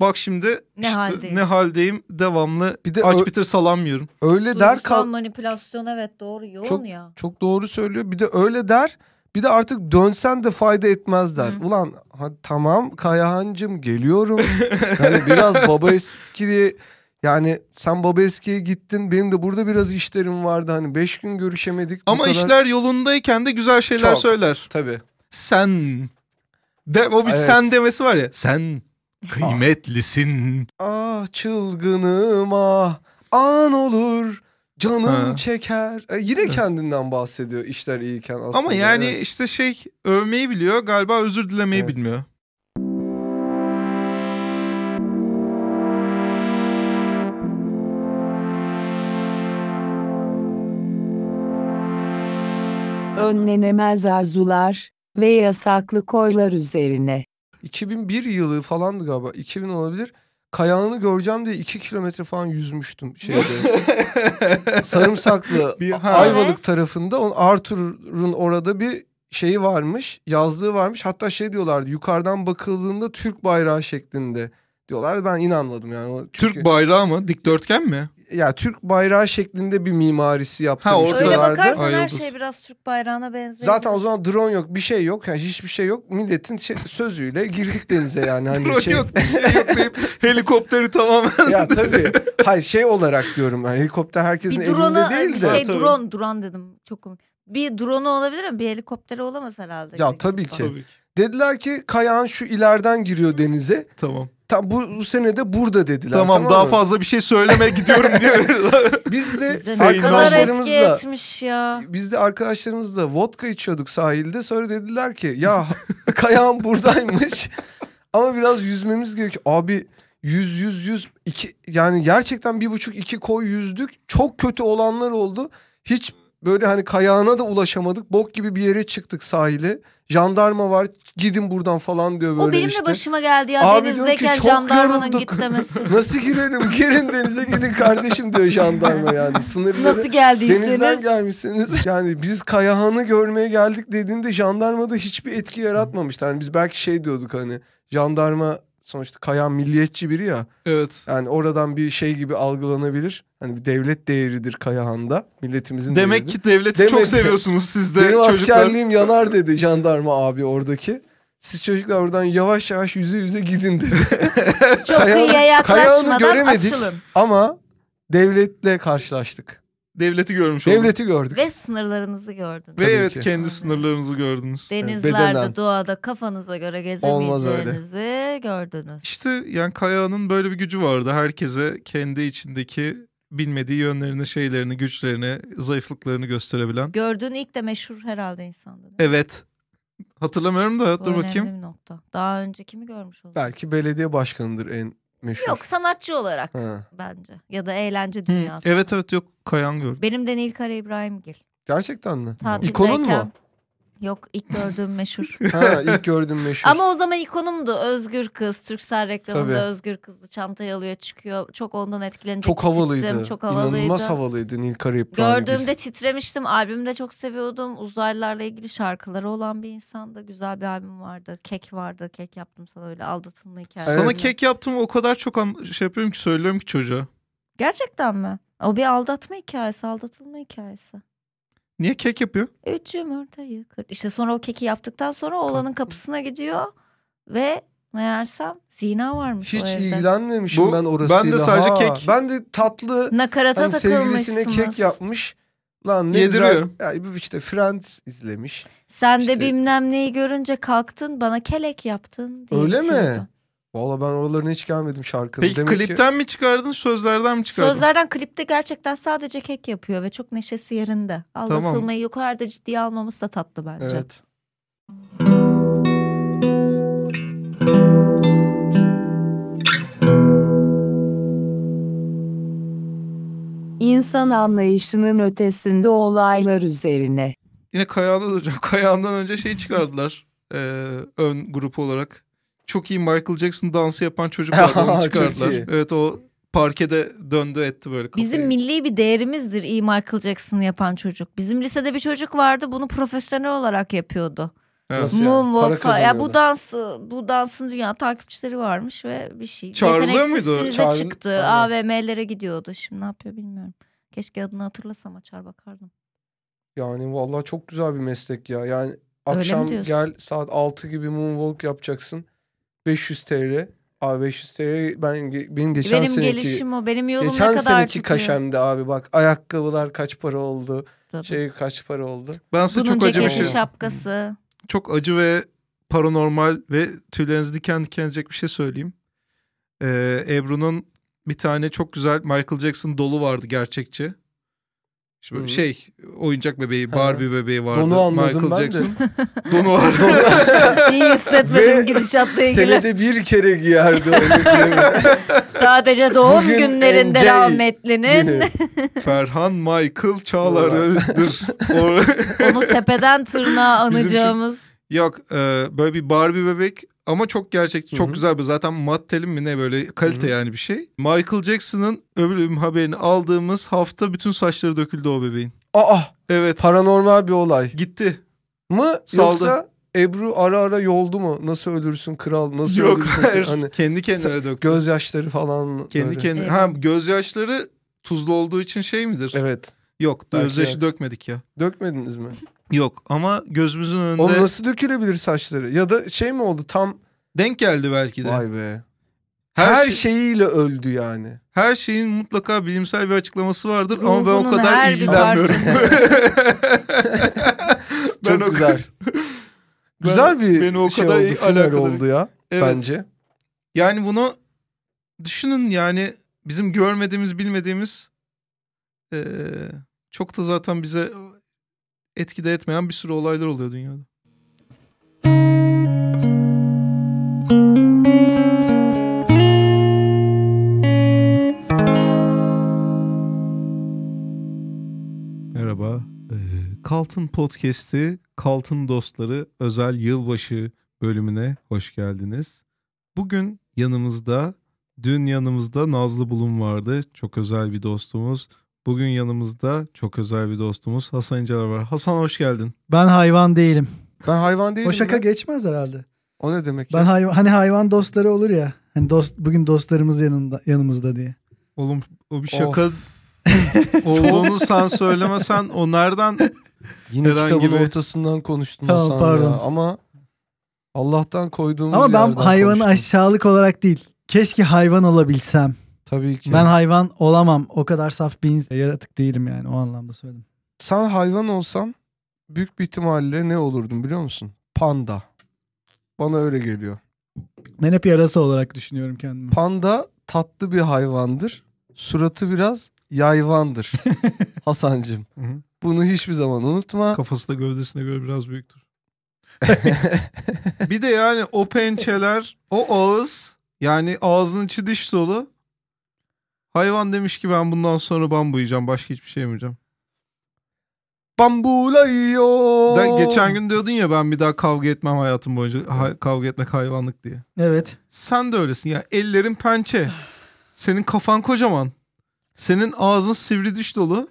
Bak şimdi ne, işte, haldeyim. ne haldeyim devamlı bir de aç ö- bitir salamıyorum. Öyle Duygusal der kal manipülasyon evet doğru yoğun çok, ya. Çok doğru söylüyor. Bir de öyle der bir de artık dönsen de fayda etmezler. Hı. Ulan ha, tamam Kayahancım geliyorum. yani biraz baba eski yani sen baba eskiye gittin benim de burada biraz işlerim vardı hani beş gün görüşemedik. Ama kadar... işler yolundayken de güzel şeyler Çok, söyler. Tabii. Sen de, o bir evet. sen demesi var ya sen ah. kıymetlisin. Ah, ah çılgınım ah an olur Canım ha. çeker. E, yine kendinden bahsediyor işler iyiken aslında. Ama yani evet. işte şey övmeyi biliyor galiba özür dilemeyi evet. bilmiyor. Önlenemez arzular ve yasaklı koylar üzerine. 2001 yılı falandı galiba 2000 olabilir kayağını göreceğim diye iki kilometre falan yüzmüştüm şeyde. Sarımsaklı bir, ha. Ayvalık evet. tarafında Arthur'un orada bir şeyi varmış, yazdığı varmış. Hatta şey diyorlardı yukarıdan bakıldığında Türk bayrağı şeklinde diyorlar. Ben inanmadım yani. Çünkü... Türk bayrağı mı? Dikdörtgen mi? ya Türk bayrağı şeklinde bir mimarisi yaptırmışlar. Ha ortalarda. Öyle bakarsan Ay, her şey biraz Türk bayrağına benziyor. Zaten o zaman drone yok, bir şey yok. Yani hiçbir şey yok. Milletin şey, sözüyle girdik denize yani hani drone şey. yok, bir şey yok deyip helikopteri tamamen. Ya tabii. Hayır şey olarak diyorum. Yani helikopter herkesin bir elinde değil de. Bir şey tabii. drone, drone dedim. Çok komik. Bir drone olabilir mi? Bir helikopteri olamaz herhalde. Ya tabii ki. tabii ki. Dediler ki Kayahan şu ilerden giriyor denize. Tamam tam bu, bu sene de burada dediler. Tamam, tamam daha mı? fazla bir şey söylemeye gidiyorum diye. biz de arkadaşlarımızla etki ya. Biz de arkadaşlarımızla vodka içiyorduk sahilde. Sonra dediler ki ya kayağım buradaymış. Ama biraz yüzmemiz gerekiyor. Abi yüz yüz yüz iki yani gerçekten bir buçuk iki koy yüzdük. Çok kötü olanlar oldu. Hiç Böyle hani kayağına da ulaşamadık. Bok gibi bir yere çıktık sahile. Jandarma var gidin buradan falan diyor böyle O benim işte. de başıma geldi ya Abi denizdeyken jandarmanın yorulduk. git demesi. Nasıl girelim? Girin denize gidin kardeşim diyor jandarma yani. Sınırları Nasıl geldiyseniz. Denizden gelmişsiniz. Yani biz kayağını görmeye geldik dediğinde jandarma da hiçbir etki yaratmamıştı. Hani biz belki şey diyorduk hani jandarma sonuçta Kayan milliyetçi biri ya. Evet. Yani oradan bir şey gibi algılanabilir. Hani bir devlet değeridir Kayahan'da. Milletimizin Demek değeridir. ki devleti Demek çok seviyorsunuz siz de Benim çocuklar. askerliğim yanar dedi jandarma abi oradaki. Siz çocuklar oradan yavaş yavaş yüze yüze gidin dedi. çok Kayahan, iyi yaklaşmadan Kayahan'ı göremedik açılın. ama devletle karşılaştık devleti görmüş olduk. Devleti gördük. Ve sınırlarınızı gördünüz. Ve Tabii evet ki. kendi sınırlarınızı gördünüz. Denizlerde, Bedenen. doğada kafanıza göre gezemeyeceğinizi gördünüz. İşte yani Kaya'nın böyle bir gücü vardı. Herkese kendi içindeki bilmediği yönlerini, şeylerini, güçlerini, zayıflıklarını gösterebilen. Gördüğün ilk de meşhur herhalde insandı. Evet. Hatırlamıyorum da Bu dur bakayım. Bu nokta. Daha önce kimi görmüş olabilir? Belki belediye başkanıdır en meşhur. Yok sanatçı olarak ha. bence ya da eğlence dünyası. Hı, evet evet yok Kayan gör. Benim de Nilkara İbrahimgil. Gerçekten mi? Tatildeyken. İkonun mu? Yok ilk gördüğüm meşhur. ha ilk gördüğüm meşhur. Ama o zaman ikonumdu Özgür Kız. Türksel reklamında Tabii. Özgür Kız'ı çantayı alıyor çıkıyor. Çok ondan etkilenecek. Çok havalıydı. Tiptim, çok havalıydı. İnanılmaz havalıydı Nil Karayipran. Gördüğümde titremiştim. Albümü de çok seviyordum. Uzaylılarla ilgili şarkıları olan bir insandı. Güzel bir albüm vardı. Kek vardı. Kek yaptım sana öyle aldatılma hikayesi. Sana kek yaptım o kadar çok an- şey yapıyorum ki söylüyorum ki çocuğa. Gerçekten mi? O bir aldatma hikayesi, aldatılma hikayesi. Niye kek yapıyor? Üç yumurtayı kır. İşte sonra o keki yaptıktan sonra oğlanın kapısına gidiyor ve meğersem zina varmış Hiç o evde. ilgilenmemişim Bu, ben orasıyla. Ben de sadece ha, kek. Ben de tatlı Nakarata hani sevgilisine kek yapmış. Lan ne Yediriyor. güzel. Ya, işte Friends izlemiş. Sen işte... de bilmem neyi görünce kalktın bana kelek yaptın diye Öyle mi? Valla ben oralarını hiç gelmedim şarkının. Peki Demek klipten ki... mi çıkardın sözlerden mi çıkardın? Sözlerden klipte gerçekten sadece kek yapıyor ve çok neşesi yerinde. Anlaşılmayı tamam. yukarıda ciddiye almamız da tatlı bence. Evet. İnsan anlayışının ötesinde olaylar üzerine. Yine Kayağan'dan önce, Kayağan'dan önce şey çıkardılar. e, ön grup olarak çok iyi Michael Jackson dansı yapan çocuklar onu çıkardılar. Evet o parkede döndü etti böyle. Kafayı. Bizim milli bir değerimizdir iyi Michael Jackson yapan çocuk. Bizim lisede bir çocuk vardı bunu profesyonel olarak yapıyordu. Evet. Moonwalk ya bu dansı bu dansın dünya takipçileri varmış ve bir şey. Çağrılıyor muydu? Çağrı... çıktı. AVM'lere gidiyordu. Şimdi ne yapıyor bilmiyorum. Keşke adını hatırlasam açar bakardım. Yani vallahi çok güzel bir meslek ya. Yani akşam gel saat 6 gibi moonwalk yapacaksın. 500 TL. Abi 500 TL ben benim geçen benim seneki gelişim o benim yolum ne kadar Geçen seneki tutuyor. kaşemdi abi bak ayakkabılar kaç para oldu Tabii. şey kaç para oldu. Ben size Bunun çok acı bir şey şapkası. Çok acı ve paranormal ve tüylerinizi diken diken edecek bir şey söyleyeyim. Ee, Ebru'nun bir tane çok güzel Michael Jackson dolu vardı gerçekçi. Şimdi hı şey oyuncak bebeği, Barbie ha. bebeği vardı. Donu anladım Michael Jackson. ben Jackson. de. Donu vardı. İyi hissetmedim gidişatla ilgili. Senede bir kere giyerdi Sadece doğum Bugün günlerinde NJ rahmetlinin. Ferhan Michael Çağlar'dır. Onu tepeden tırnağa anacağımız. çok... Yok e, böyle bir Barbie bebek ama çok gerçek, çok Hı-hı. güzel bir zaten maddelim mi ne böyle kalite Hı-hı. yani bir şey. Michael Jackson'ın ölüm haberini aldığımız hafta bütün saçları döküldü o bebeğin. Aa! Evet. Paranormal bir olay. Gitti. Mı Saldı. yoksa Ebru ara ara yoldu mu? Nasıl ölürsün kral? Nasıl Yok, ölürsün? Hayır. Hani kendi kendine döktü. Gözyaşları falan. Kendi öyle. kendine. Ha gözyaşları tuzlu olduğu için şey midir? Evet. Yok, gözyaşı dökmedik ya. Dökmediniz mi? Yok ama gözümüzün önünde... Oğlum nasıl dökülebilir saçları? Ya da şey mi oldu tam... Denk geldi belki de. Vay be. Her, her şey... şeyiyle öldü yani. Her şeyin mutlaka bilimsel bir açıklaması vardır Ruhunun ama ben o kadar ilgilenmiyorum. ben Çok o güzel. güzel bir beni o şey oldu, alakadar oldu ya evet. bence. Yani bunu düşünün yani bizim görmediğimiz bilmediğimiz ee, çok da zaten bize etkide etmeyen bir sürü olaylar oluyor dünyada. Merhaba. Ee, Kaltın Podcast'i, Kaltın Dostları özel yılbaşı bölümüne hoş geldiniz. Bugün yanımızda, dün yanımızda Nazlı Bulun vardı. Çok özel bir dostumuz. Bugün yanımızda çok özel bir dostumuz Hasan İnceler var. Hasan hoş geldin. Ben hayvan değilim. Ben hayvan değilim. o şaka ben. geçmez herhalde. O ne demek? Ya? Ben hayvan hani hayvan dostları olur ya. Hani dost bugün dostlarımız yanında yanımızda diye. Oğlum o bir şaka olduğunu sen söylemesen o nereden Yine Herhangi kitabın bir... ortasından konuştun tamam, sen pardon. ya. Ama Allah'tan koyduğumuz Ama ben hayvanı konuştum. aşağılık olarak değil. Keşke hayvan olabilsem. Tabii ki. Ben hayvan olamam. O kadar saf bir yaratık değilim yani o anlamda söyledim. Sen hayvan olsan büyük bir ihtimalle ne olurdun biliyor musun? Panda. Bana öyle geliyor. Ben hep yarası olarak düşünüyorum kendimi. Panda tatlı bir hayvandır. Suratı biraz yayvandır. Hasancığım. Bunu hiçbir zaman unutma. Kafası da gövdesine göre biraz büyüktür. bir de yani o pençeler, o ağız yani ağzının içi diş dolu. Hayvan demiş ki ben bundan sonra bambu yiyeceğim. Başka hiçbir şey yemeyeceğim. Bambulayıyor. De, geçen gün diyordun ya ben bir daha kavga etmem hayatım boyunca. Ha, kavga etmek hayvanlık diye. Evet. Sen de öylesin ya. Ellerin pençe. Senin kafan kocaman. Senin ağzın sivri diş dolu.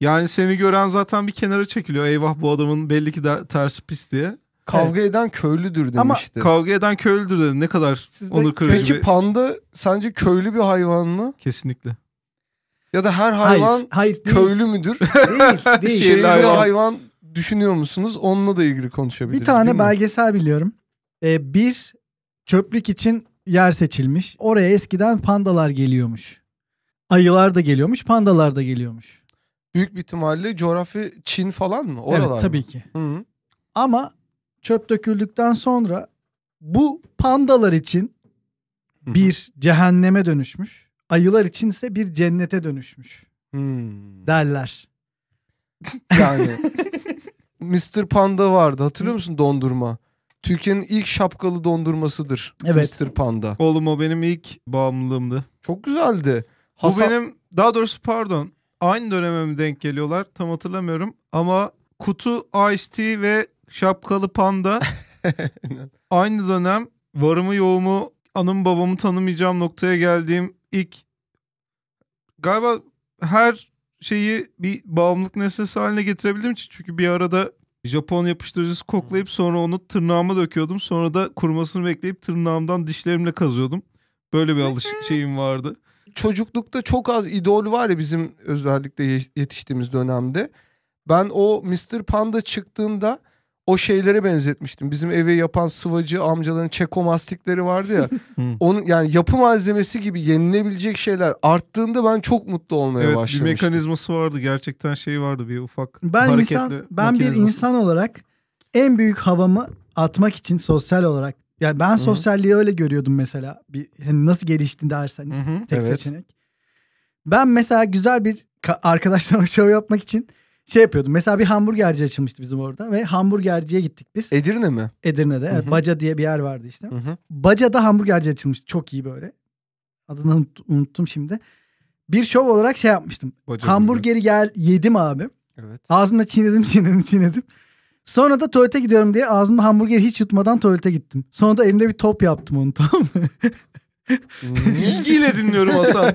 Yani seni gören zaten bir kenara çekiliyor. Eyvah bu adamın belli ki der, tersi pis diye. Kavga evet. eden köylüdür demişti. Ama kavga eden köylüdür dedi. Ne kadar onu onur kırıcı Peki bir... panda sence köylü bir hayvan mı? Kesinlikle. Ya da her hayvan hayır, hayır, değil. köylü müdür? değil. değil. Şehirli hayvan. hayvan düşünüyor musunuz? Onunla da ilgili konuşabiliriz. Bir tane belgesel biliyorum. Ee, bir çöplük için yer seçilmiş. Oraya eskiden pandalar geliyormuş. Ayılar da geliyormuş, pandalar da geliyormuş. Büyük bir ihtimalle coğrafi Çin falan mı? Oralar evet tabii mı? ki. Hı-hı. Ama çöp döküldükten sonra bu pandalar için bir cehenneme dönüşmüş. Ayılar için ise bir cennete dönüşmüş. Hmm. Derler. Yani Mr. Panda vardı hatırlıyor musun dondurma? Türkiye'nin ilk şapkalı dondurmasıdır evet. Mr. Panda. Oğlum o benim ilk bağımlılığımdı. Çok güzeldi. Hasan... Bu benim daha doğrusu pardon aynı döneme mi denk geliyorlar tam hatırlamıyorum ama kutu Ice Tea ve şapkalı panda aynı dönem varımı yoğumu anım babamı tanımayacağım noktaya geldiğim ilk galiba her şeyi bir bağımlılık nesnesi haline getirebildim çünkü bir arada Japon yapıştırıcısı koklayıp sonra onu tırnağıma döküyordum. Sonra da kurumasını bekleyip tırnağımdan dişlerimle kazıyordum. Böyle bir alışık şeyim vardı. Çocuklukta çok az idol var ya bizim özellikle yetiştiğimiz dönemde. Ben o Mr. Panda çıktığında o şeylere benzetmiştim. Bizim eve yapan sıvacı amcaların çekomastikleri vardı ya. onun yani yapı malzemesi gibi yenilebilecek şeyler arttığında ben çok mutlu olmaya evet, başlamıştım. bir mekanizması vardı. Gerçekten şey vardı bir ufak ben hareketli insan, Ben bir insan olarak en büyük havamı atmak için sosyal olarak. Yani ben Hı-hı. sosyalliği öyle görüyordum mesela. Bir hani nasıl gelişti derseniz Hı-hı. tek evet. seçenek. Ben mesela güzel bir arkadaşlarıma şov yapmak için şey yapıyordum. Mesela bir hamburgerci açılmıştı bizim orada ve hamburgerciye gittik biz. Edirne mi? Edirne'de. Evet, Baca diye bir yer vardı işte. Hı-hı. Baca'da hamburgerci açılmıştı. Çok iyi böyle. Adını unuttum şimdi. Bir şov olarak şey yapmıştım. Baca Hamburgeri gel yedim abi. Evet. Ağzımda çiğnedim çiğnedim çiğnedim. Sonra da tuvalete gidiyorum diye ağzımda hamburgeri hiç yutmadan tuvalete gittim. Sonra da elimde bir top yaptım onu tamam mı? İlgiyle dinliyorum Hasan.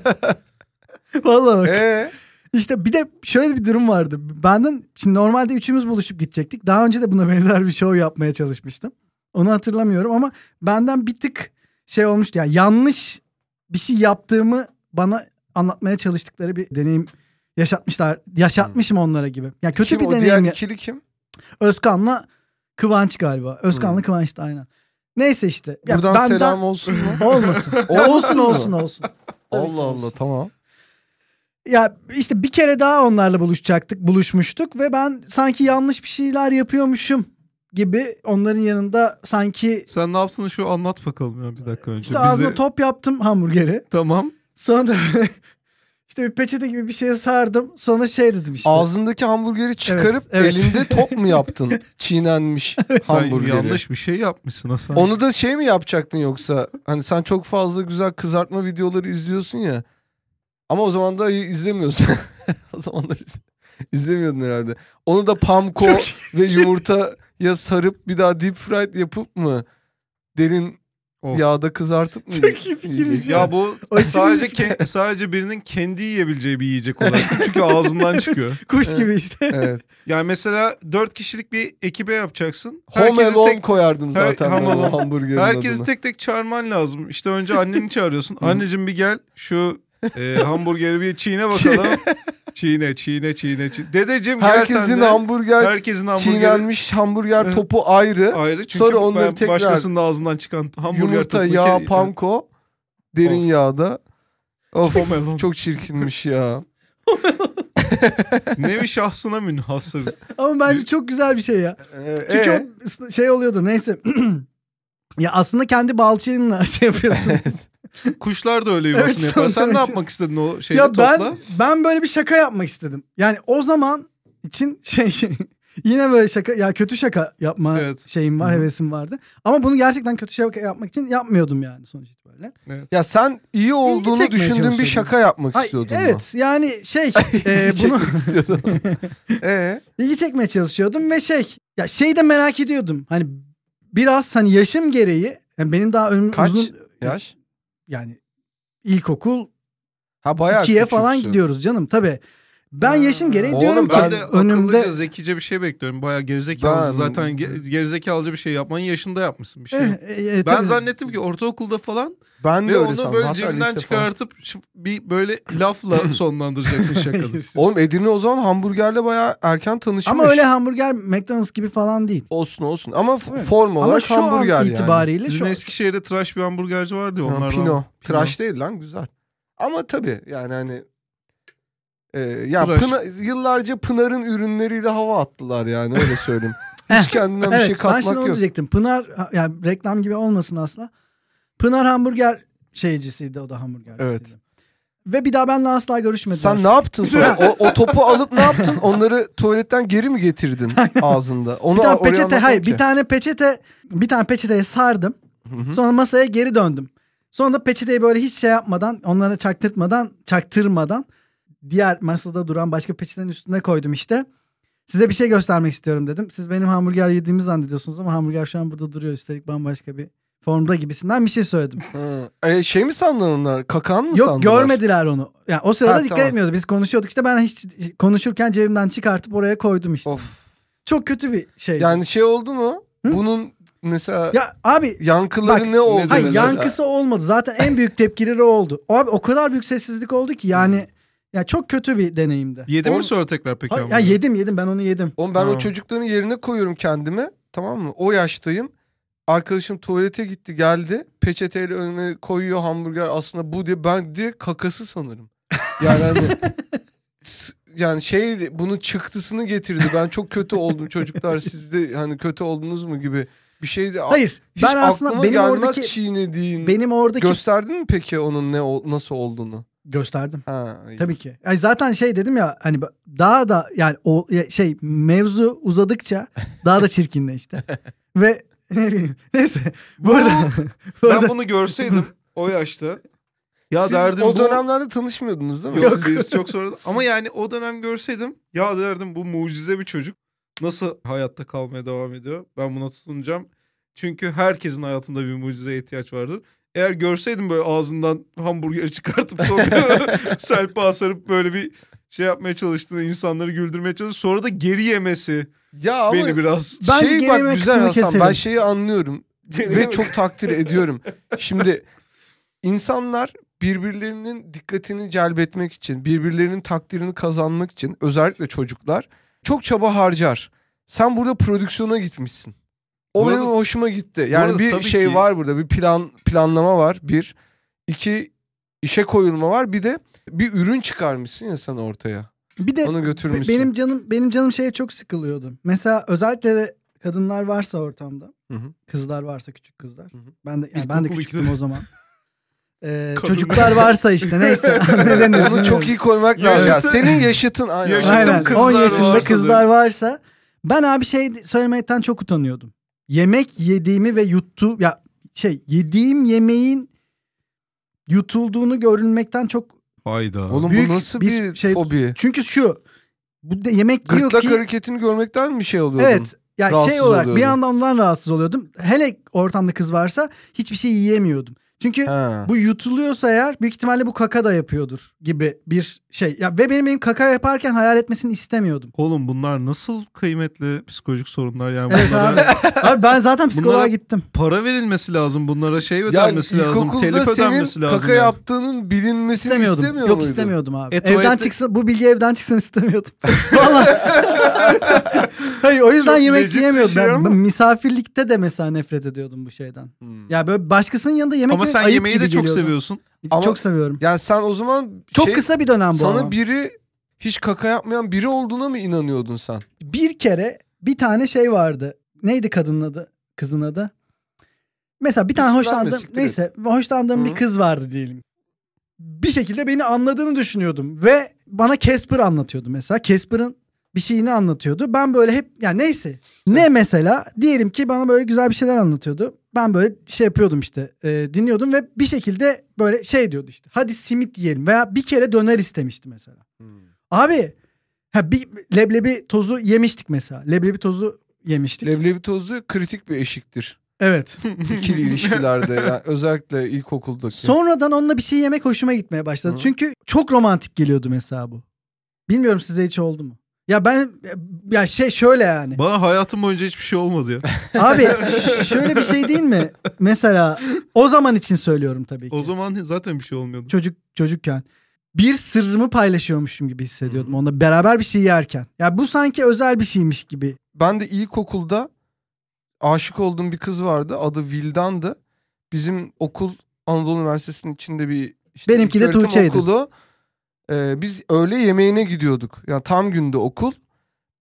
Vallahi bak. Ee? İşte bir de şöyle bir durum vardı. Benden şimdi normalde üçümüz buluşup gidecektik. Daha önce de buna benzer bir show yapmaya çalışmıştım. Onu hatırlamıyorum ama benden bir tık şey olmuştu. Yani yanlış bir şey yaptığımı bana anlatmaya çalıştıkları bir deneyim yaşatmışlar. Yaşatmışım hmm. onlara gibi. Yani kötü kim, bir deneyim. diğer ikili kim? Özkan'la Kıvanç galiba. Özkan'la hmm. Kıvanç da aynen. Neyse işte. Ya Buradan benden... selam olsun mu? Olmasın. olsun olsun olsun. olsun. Allah Allah tamam. Ya işte bir kere daha onlarla buluşacaktık, buluşmuştuk ve ben sanki yanlış bir şeyler yapıyormuşum gibi onların yanında sanki... Sen ne yaptın şu anlat bakalım ya bir dakika önce. İşte Bize... ağzına top yaptım hamburgeri. Tamam. Sonra da işte bir peçete gibi bir şeye sardım. Sonra şey dedim işte. Ağzındaki hamburgeri çıkarıp evet, evet. elinde top mu yaptın? Çiğnenmiş evet. hamburgeri. Sen yanlış bir şey yapmışsın Hasan. Onu da şey mi yapacaktın yoksa? Hani sen çok fazla güzel kızartma videoları izliyorsun ya. Ama o zaman da izlemiyorsun. o zaman da izlemiyordun herhalde. Onu da pamko ve yumurta ya sarıp bir daha deep fried yapıp mı derin Of. Yağda kızartıp mı? Çok iyi fikir ya. ya bu sadece ke- sadece birinin kendi yiyebileceği bir yiyecek olarak çünkü ağzından çıkıyor. Kuş evet. gibi işte. Evet. Yani mesela dört kişilik bir ekibe yapacaksın. Home alone tek... koyardım zaten Her... hamburgerin Herkesi adına. tek tek çağırman lazım. İşte önce anneni çağırıyorsun. Anneciğim bir gel şu ee, hamburgeri bir çiğne bakalım. çiğne, çiğne, çiğne, çiğne. Dedeciğim herkesin Hamburger, herkesin hamburger. Çiğnenmiş hamburger topu ayrı. ayrı çünkü Sonra onları tekrar. Başkasının ağzından çıkan hamburger yumurta, topu. Yumurta, yağ, panko. Derin of. yağda. Of Pomelon. çok çirkinmiş ya. Nevi şahsına münhasır. Ama bence çok güzel bir şey ya. Ee, Çünkü e? o şey oluyordu neyse. ya aslında kendi balçığınla şey yapıyorsun. Kuşlar da öyle yuvasını evet, yapar. Sen ne yapmak istedin o şeyi ya topla? Ben, ben böyle bir şaka yapmak istedim. Yani o zaman için şey yine böyle şaka ya kötü şaka yapma evet. şeyim var Hı-hı. hevesim vardı. Ama bunu gerçekten kötü şaka yapmak için yapmıyordum yani sonuç itibariyle. Evet. Ya sen iyi olduğunu düşündüğün bir şaka yapmak Ay, istiyordun. Evet mu? yani şey e, bunu istiyordum. ee? İlgi çekmeye çalışıyordum ve şey ya şeyi de merak ediyordum. Hani biraz hani yaşım gereği yani benim daha ömrüm Kaç uzun yaş? yani ilkokul Ha bayağı ikiye falan gidiyoruz canım. Tabii ben yaşım gereği Oğlum, diyorum ki ben de önümde zekice bir şey bekliyorum. Bayağı gerizekalı ben... zaten ge- gerizekalıca bir şey yapmanın yaşında yapmışsın bir şey. Eh, eh, eh, ben zannettim ki ortaokulda falan ben ve de onu sandım. böyle Hatta cebinden çıkartıp bir böyle lafla sonlandıracaksın şakalı. Oğlum Edirne o zaman hamburgerle bayağı erken tanışmış. Ama öyle hamburger McDonald's gibi falan değil. Olsun olsun ama evet. form olarak ama şu hamburger an itibariyle yani. Sizin şu... Eskişehir'de tıraş bir hamburgerci vardı ya onlardan. Pino. Pino. Tıraş değil lan güzel. Ama tabii yani hani ee, ya Ulaş. yıllarca Pınar'ın ürünleriyle hava attılar yani öyle söyleyeyim. Hiç kendinden bir şey katmak ben şimdi yok. Onu diyecektim. Pınar yani reklam gibi olmasın asla. Pınar hamburger şeycisiydi o da hamburger. Evet. Ve bir daha benle asla görüşmedi. Sen ne yaptın sonra? o, o topu alıp ne yaptın? Onları tuvaletten geri mi getirdin ağzında? Onu bir tane peçete hayır ki. bir tane peçete bir tane peçeteye sardım. Sonra masaya geri döndüm. Sonra da peçeteyi böyle hiç şey yapmadan onlara çaktırtmadan çaktırmadan diğer masada duran başka peçetenin üstüne koydum işte. Size bir şey göstermek istiyorum dedim. Siz benim hamburger yediğimi zannediyorsunuz ama hamburger şu an burada duruyor. Üstelik bambaşka bir formda gibisinden bir şey söyledim. Ha. E, şey mi sandın onlar? Kakan mı Yok, sandılar? Yok görmediler onu. Yani o sırada ha, dikkat tamam. etmiyordu. Biz konuşuyorduk işte ben hiç konuşurken cebimden çıkartıp oraya koydum işte. Of. Çok kötü bir şey. Yani şey oldu mu? Hı? Bunun mesela ya abi yankıları bak, ne oldu? Hayır, mesela? yankısı olmadı. Zaten en büyük tepkileri oldu. Abi o kadar büyük sessizlik oldu ki yani hmm. Ya çok kötü bir deneyimdi. Yedim On... mi sonra tekrar peki? Ha, ya yedim yedim ben onu yedim. Oğlum ben ha. o çocukların yerine koyuyorum kendimi. Tamam mı? O yaştayım. Arkadaşım tuvalete gitti geldi. Peçeteyle önüne koyuyor hamburger aslında bu diye. Ben direkt kakası sanırım. Yani hani, yani şey bunun çıktısını getirdi. Ben çok kötü oldum çocuklar siz de hani kötü oldunuz mu gibi bir şey de Hayır. ben aslında benim oradaki çiğnediğin. Benim oradaki gösterdin mi peki onun ne nasıl olduğunu? Gösterdim. Ha, Tabii ki. Yani zaten şey dedim ya hani daha da yani o şey mevzu uzadıkça daha da çirkinleşti. Ve ne bileyim. Neyse. Bu arada, bu arada... Ben bunu görseydim o yaşta ya Siz derdim o dönemlerde bu... tanışmıyordunuz değil mi? Yok, biz çok sonra ama yani o dönem görseydim ya derdim bu mucize bir çocuk nasıl hayatta kalmaya devam ediyor? Ben buna tutunacağım. Çünkü herkesin hayatında bir mucizeye ihtiyaç vardır eğer görseydim böyle ağzından hamburgeri çıkartıp selpa sarıp böyle bir şey yapmaya çalıştığını insanları güldürmeye çalış. Sonra da geri yemesi ya ama beni biraz şey ben şey geri bak güzel Hasan keselim. ben şeyi anlıyorum geri ve mi? çok takdir ediyorum. Şimdi insanlar birbirlerinin dikkatini celbetmek için, birbirlerinin takdirini kazanmak için özellikle çocuklar çok çaba harcar. Sen burada prodüksiyona gitmişsin. O burada, benim hoşuma gitti. Yani bir şey ki... var burada. Bir plan planlama var. Bir. iki işe koyulma var. Bir de bir ürün çıkarmışsın ya sen ortaya. Bir de onu götürmüşsün. Benim canım benim canım şeye çok sıkılıyordu. Mesela özellikle de kadınlar varsa ortamda. Hı hı. Kızlar varsa küçük kızlar. Hı hı. Ben de yani ben de küçüktüm o zaman. Ee, çocuklar varsa işte neyse. Ne denir? Onu çok iyi koymak lazım. Ya, senin yaşıtın aynen. Yaşıtım aynen. 10 yaşında varsa kızlar varsa ben abi şey söylemekten çok utanıyordum yemek yediğimi ve yuttu ya şey yediğim yemeğin yutulduğunu görünmekten çok Hayda. Oğlum büyük bu nasıl bir, bir şey-, şey, fobi? Çünkü şu bu de yemek Gırtlak yiyor ki. Gırtlak hareketini görmekten mi şey oluyordun? Evet. Ya şey rahatsız şey olarak oluyordum. bir yandan ondan rahatsız oluyordum. Hele ortamda kız varsa hiçbir şey yiyemiyordum. Çünkü ha. bu yutuluyorsa eğer büyük ihtimalle bu kaka da yapıyordur gibi bir şey. Ya ve benim benim kaka yaparken hayal etmesini istemiyordum. Oğlum bunlar nasıl kıymetli psikolojik sorunlar yani evet abi. abi ben zaten psikoloğa gittim. Para verilmesi lazım. Bunlara şey ödenmesi yani lazım. Telif ödenmesi lazım. Kaka yani. yaptığının bilinmesini istemiyordum. istemiyor Yok muydun? istemiyordum abi. E, tuvalette... Evden çıksın bu bilgi evden çıksın istemiyordum. Valla. Hayır o yüzden Çok yemek yiyemiyordum. Şey ben, ama. misafirlikte de mesela nefret ediyordum bu şeyden. Hmm. Ya böyle başkasının yanında yemek Ama sen ayıp yemeği gibi de çok geliyordu. seviyorsun. Ama- çok seviyorum. Yani sen o zaman Çok şey- kısa bir dönem bu sana ama. biri hiç kaka yapmayan biri olduğuna mı inanıyordun sen? bir kere bir tane şey vardı. Neydi kadının adı? Kızın adı. Mesela bir tane hoşlandığım neyse hoşlandığım bir kız vardı diyelim. Bir şekilde beni anladığını düşünüyordum ve bana Casper anlatıyordu mesela. Casper'ın bir şeyini anlatıyordu. Ben böyle hep yani neyse ne mesela diyelim ki bana böyle güzel bir şeyler anlatıyordu ben böyle şey yapıyordum işte e, dinliyordum ve bir şekilde böyle şey diyordu işte hadi simit yiyelim veya bir kere döner istemişti mesela. Hmm. Abi ha bir leblebi tozu yemiştik mesela. Leblebi tozu yemiştik. Leblebi tozu kritik bir eşiktir. Evet. İkili ilişkilerde yani özellikle ilkokuldaki. Sonradan onunla bir şey yemek hoşuma gitmeye başladı. Hı. Çünkü çok romantik geliyordu mesela bu. Bilmiyorum size hiç oldu mu? Ya ben ya şey şöyle yani. Bana hayatım boyunca hiçbir şey olmadı ya. Abi şöyle bir şey değil mi? Mesela o zaman için söylüyorum tabii ki. O zaman zaten bir şey olmuyordu. Çocuk çocukken bir sırrımı paylaşıyormuşum gibi hissediyordum. Onunla beraber bir şey yerken. Ya bu sanki özel bir şeymiş gibi. Ben de ilkokulda aşık olduğum bir kız vardı. Adı Vildan'dı. Bizim okul Anadolu Üniversitesi'nin içinde bir işte Benimki de Tuğçe'ydi. okulu e, biz öğle yemeğine gidiyorduk. Yani tam günde okul.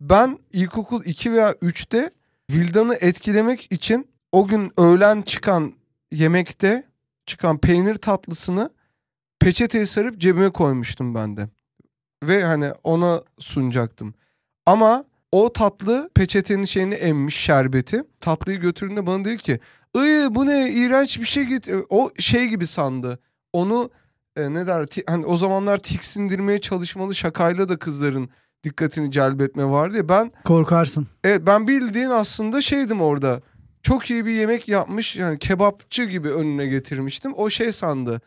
Ben ilkokul 2 veya 3'te Vildan'ı etkilemek için o gün öğlen çıkan yemekte çıkan peynir tatlısını peçeteye sarıp cebime koymuştum ben de. Ve hani ona sunacaktım. Ama o tatlı peçetenin şeyini emmiş şerbeti. Tatlıyı götürdüğünde bana dedi ki Iy bu ne iğrenç bir şey git. O şey gibi sandı. Onu e, ne der ti, hani o zamanlar tiksindirmeye çalışmalı şakayla da kızların dikkatini celbetme vardı ya ben korkarsın. Evet ben bildiğin aslında şeydim orada. Çok iyi bir yemek yapmış yani kebapçı gibi önüne getirmiştim. O şey sandı.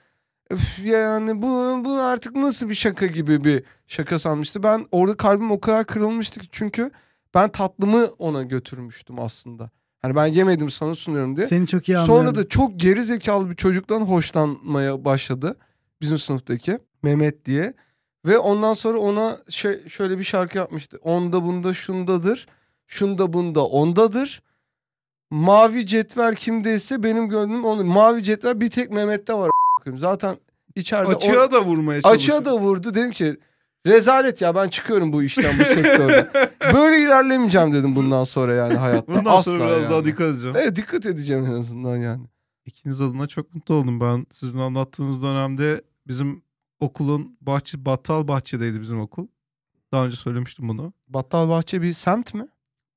Öf yani bu bu artık nasıl bir şaka gibi bir şaka sanmıştı. Ben orada kalbim o kadar kırılmıştı ki çünkü ben tatlımı ona götürmüştüm aslında. Hani ben yemedim sana sunuyorum diye. Seni çok iyi anlıyorum. Sonra da çok geri zekalı bir çocuktan hoşlanmaya başladı bizim sınıftaki Mehmet diye. Ve ondan sonra ona şey, şöyle bir şarkı yapmıştı. Onda bunda şundadır. Şunda bunda ondadır. Mavi cetvel kimdeyse benim gönlüm onu. Mavi cetvel bir tek Mehmet'te var. Zaten içeride... Açığa on... da vurmaya çalışıyor. Açığa da vurdu. Dedim ki rezalet ya ben çıkıyorum bu işten bu sektörden. Böyle ilerlemeyeceğim dedim bundan sonra yani hayatta. Bundan Asla sonra biraz yani. daha dikkat edeceğim. Evet dikkat edeceğim en azından yani. İkiniz adına çok mutlu oldum ben. Sizin anlattığınız dönemde bizim okulun bahçe Battal Bahçe'deydi bizim okul. Daha önce söylemiştim bunu. Battal Bahçe bir semt mi?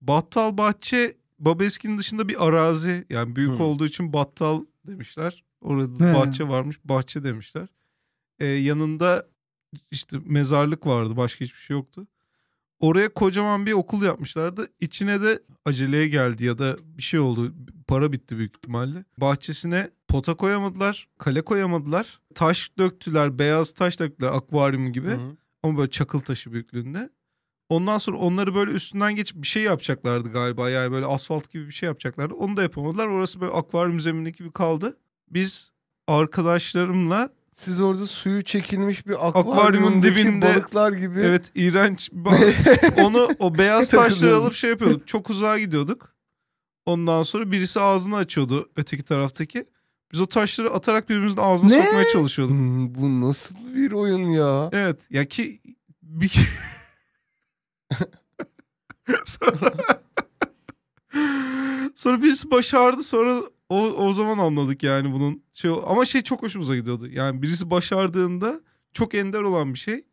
Battal Bahçe Babeski'nin dışında bir arazi. Yani büyük Hı. olduğu için Battal demişler. Orada He. bahçe varmış, bahçe demişler. Ee, yanında işte mezarlık vardı, başka hiçbir şey yoktu. Oraya kocaman bir okul yapmışlardı. İçine de aceleye geldi ya da bir şey oldu para bitti büyük ihtimalle. Bahçesine pota koyamadılar, kale koyamadılar. Taş döktüler, beyaz taş döktüler akvaryum gibi. Hı-hı. Ama böyle çakıl taşı büyüklüğünde. Ondan sonra onları böyle üstünden geçip bir şey yapacaklardı galiba. Yani böyle asfalt gibi bir şey yapacaklardı. Onu da yapamadılar. Orası böyle akvaryum zemini gibi kaldı. Biz arkadaşlarımla siz orada suyu çekilmiş bir akvaryumun, dibinde balıklar gibi. Evet iğrenç. Onu o beyaz taşları alıp şey yapıyorduk. Çok uzağa gidiyorduk. Ondan sonra birisi ağzını açıyordu öteki taraftaki. Biz o taşları atarak birbirimizin ağzına ne? sokmaya çalışıyorduk. Hmm, bu nasıl bir oyun ya? Evet. Ya ki bir sonra sonra birisi başardı sonra o, o zaman anladık yani bunun şey ama şey çok hoşumuza gidiyordu. Yani birisi başardığında çok ender olan bir şey